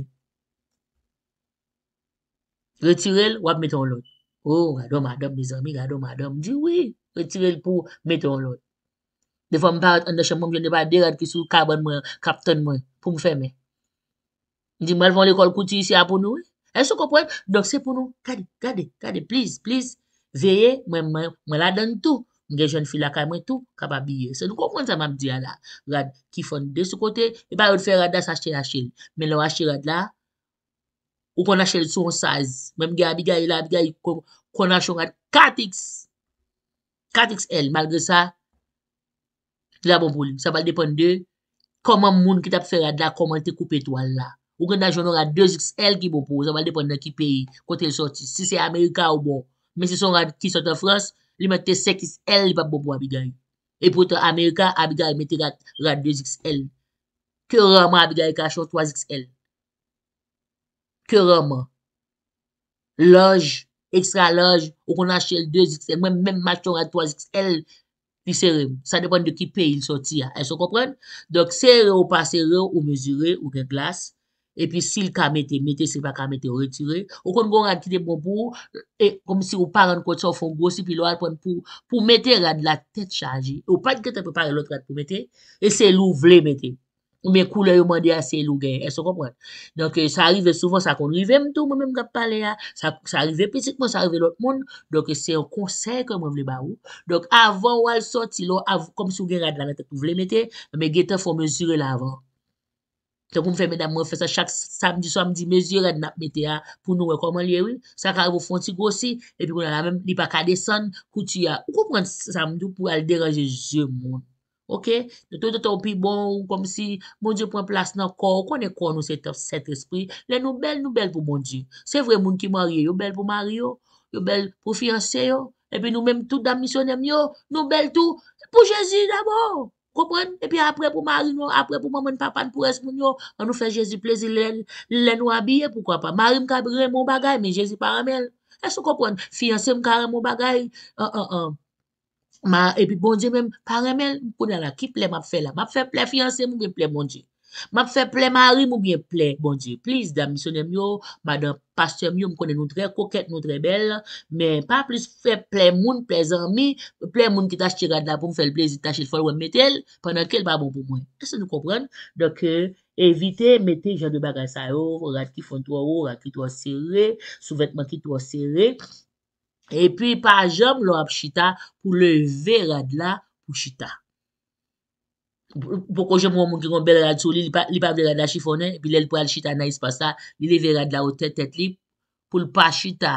retirel wap meton loun. Ou, rade wap mwen oh, adem, mwen zanmi, rade wap mwen adem, di wè, retirel pou meton loun. De fò mwen pa an de chanpon, mwen ne pa derad ki sou kaban mwen, kapten mwen, pou mwen femen. Ndi mwen vande kol kouti si apon nou, a sou koupran, dokse pou nou, kade, kade, kade, please, please, Veye, mwen la don tou. Mwen gen joun fila ka mwen tou. Kapa biye. Se nou konpon sa mam diya la. Rad, ki fon de sou kote. E pa yon ferad la sa chen a chen. Men nou a chen rad la. Ou kon a chen sou an saz. Mwen gen a bigay la, bigay kon a chon rad 4x. 4xL. Malgre sa. La bon boli. Sa val depon de. Koman moun ki tap ferad la. Koman te koupe to al la. Ou gen dan joun rad 2xL ki bon po. Sa val depon de ki peyi. Kote l sorti. Si se Amerika ou bon. Men se son rade ki sote Frans, li mette 5 XL, li pa bobo abiga yon. E pou te Amerika, abiga yon mette rade 2 XL. Ke rama abiga yon kache yon 3 XL? Ke rama? Loj, ekstra loj, ou konache yon 2 XL. Men mèm mache yon rade 3 XL, li sere ou. Sa depon de ki pe yon sorti ya. E so konpren? Dok sere ou pa sere ou mezure ou gen glas. epi sil ka mette, mette sil pa ka mette retire, ou kon gwa an kite bon pou e kom si ou par an kote sa ou fon gosi pi lo an pon pou, pou mette rad la tete chaji, ou pati gata prepare lout rad pou mette, e se lou vle mette, ou me koule yo mande a ah, se lou gen, e so komprat, donke sa arrive soufan, sa konrive mtou, mwen menm kap pale ya, ah. sa arrive pesikman, sa arrive lot moun, donke se yon konsey kon mwen vle ba ou, donke avon wale soti lo, avon, kom si ou gen rad la nette pou vle mette, me gata fon mezure la avon Tè kou mwen fèmè da mwen fè sa chak samdi samdi mezyre nap metè ya pou nou rekoman liye wè. Sa kare pou fonti gosi, epi kou nan la mèm di pa kade san kouti ya. Ou kou mwen samdi pou al deranje zye moun. Ok? Nè tou tou tou pi bon, koum si moun di pren plas nan kor, kou ne kon nou set espri. Lè nou bel nou bel pou moun di. Se vre moun ki mwariye, yo bel pou mwari yo. Yo bel pou fianse yo. Epi nou mèm tout dam misyonem yo, nou bel tout pou jezi d'abo. Kopwen, epi apre pou mari nou, apre pou moun moun papan pou res moun yo, an nou fe Jezi plezi lè nou abye, poukwa pa, mari mkabire moun bagay, men Jezi paramel, esou kopwen, fiyanse mkare moun bagay, epi euh, euh, euh. bondye mwen paramel, mpoune la, ki ple map fe la, map fe ple fiyanse mwen ple bondye. Map fè ple mari mou mwen ple. Bon di, plis, dam, misyonem yo, badan, pasyonem yo, mwen konen nou tre, koket nou tre bel, men pa plis fè ple moun, ple zanmi, ple moun ki tas che rad la pou mwen fè le ple, si tas che fol wè metel, pwennan ke l babou pou mwen. Kese nou kompran? Dok, evite euh, metel jan de bagay sa yo, rad ki fon to yo, rad ki to a serre, sou vetman ki to a serre, epi pa jom lo ap chita, pou le ve rad la ou chita. Poko jè mwen mwen kiron bel rad sou li, li pa vre rad la chifone, epi lè l pou al chita nan ispa sa, li lè vre rad la ou tèt tèt li, pou l pa chita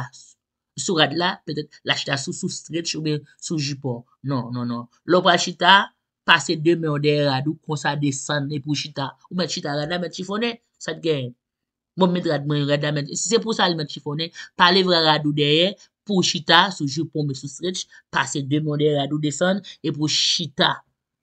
sou rad la, petè la chita sou sou strech ou mè sou jipon. Non, non, non. Lè ou pa chita, pase dè mè an deri rad ou, kon sa desan e pou chita. Ou mè chita rad la mè chifone, sat gen. Mwen mè rad mè rad la mè chifone. Se se pou sa lè mè chifone, pale vre rad ou deri, pou chita, sou jipon mè sou strech, pase dè mè an deri rad ou, desan e pou chita.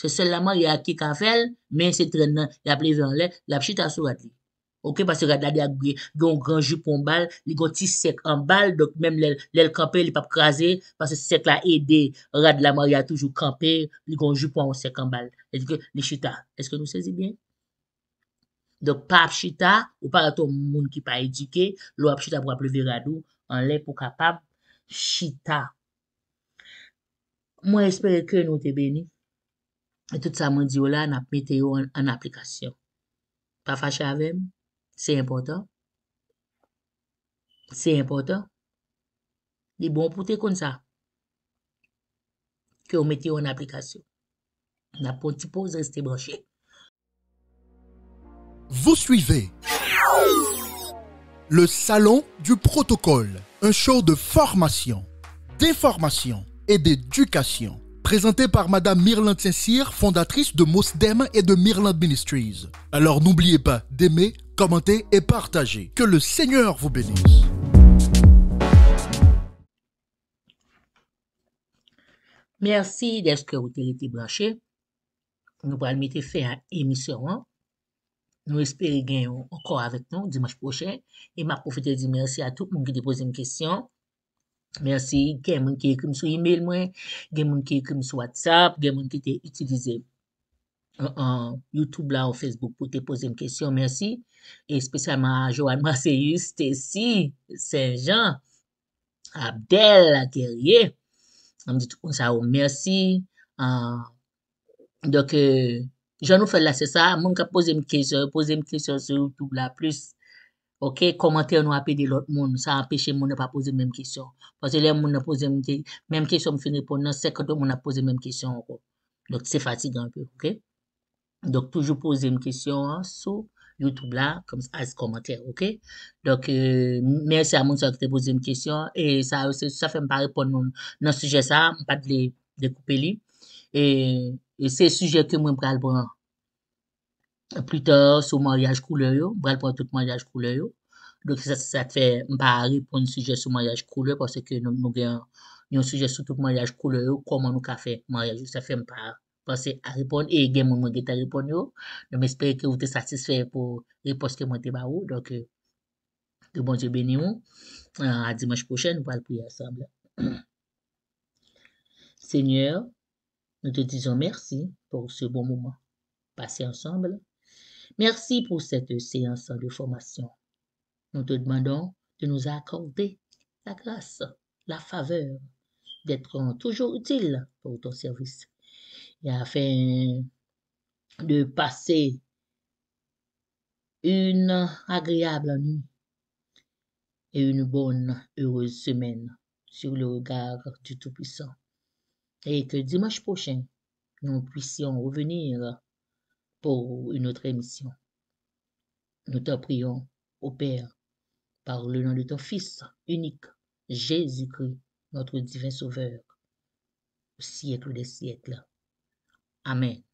Se sel la man y a ki ka fel, men se tren nan, y a pleve an le, la pchita sou rad li. Ok, pase rad la di ak gbe, yon gran jupon bal, li gonti sek an bal, dok menm lel kampe, li pap kraze, pase sek la ede, rad la man y a toujou kampe, li gont jupon sek an bal, edike, li chita. Eske nou sezi bien? Dok pa pchita, ou pa rato moun ki pa edike, lo ap chita pou ap leve radou, an le pou kapap, chita. Mwen espere kwen nou te beni. Et tout ça on dit, oh là, on mis mis en application. Pas fâché avec, c'est important. c'est important. Les bon pour comme ça, ça. Que vous mettez application. application. branché. Vous suivez le Salon du Protocole, un show de formation, d'information et d'éducation présenté par Madame Mirland Saint-Cyr, fondatrice de Mosdem et de Mirland Ministries. Alors n'oubliez pas d'aimer, commenter et partager. Que le Seigneur vous bénisse. Merci d'être été branché. Nous allons mettre fin à l'émission. Nous espérons gagner encore avec nous dimanche prochain. Et m'a profité de dire merci à tout le monde qui posé une question. Mersi, gen moun ki e koum sou email mwen, gen moun ki e koum sou WhatsApp, gen moun ki te itilize euh, euh, YouTube la ou Facebook pou te pose m kesyon, mersi. E spesyalman, Joanne Marseille, Stacey, Saint-Jean, Abdel, Akerye, moun ditou kon sa ou, mersi. Euh, Dok, joun nou fe la se sa, moun ka pose m kesyon, pose m kesyon sou YouTube la plus. Ok, komentèr nou apè di lòt moun, sa apè chè moun nou pa pose mèm kèsyon. Pase lè moun nou pose mèm kèsyon, mèm kèsyon m finè pon nan sekwèdou moun nou pose mèm kèsyon anko. Dok se fati ganpè, ok? Dok toujou pose mèm kèsyon sou YouTube la, as komentèr, ok? Dok euh, mèrse a moun sa apè pose mèm kèsyon, e sa fè m parè pon nan sujè sa, m pat de koupè li. E se sujè ki mwen pral bon an. plus tard sur mariage couleur yo répondre à tout mariage couleur yo donc ça ça fait pas répondre sujet sur mariage couleur parce que nous avons un sujet sur tout mariage couleur comment nous avons fait mariage ça fait pas penser à répondre et gen mon mon répondre yo donc j'espère que vous êtes satisfait pour répondre que moi te baou donc de euh, bon Dieu bénisse vous euh, à dimanche prochain nous allons prier ensemble Seigneur nous te disons merci pour ce bon moment passé ensemble Merci pour cette séance de formation. Nous te demandons de nous accorder la grâce, la faveur d'être toujours utile pour ton service. Et afin de passer une agréable nuit et une bonne, heureuse semaine sur le regard du Tout-Puissant. Et que dimanche prochain, nous puissions revenir pour une autre émission. Nous te prions, ô Père, par le nom de ton Fils unique, Jésus-Christ, notre divin Sauveur, au siècle des siècles. Amen.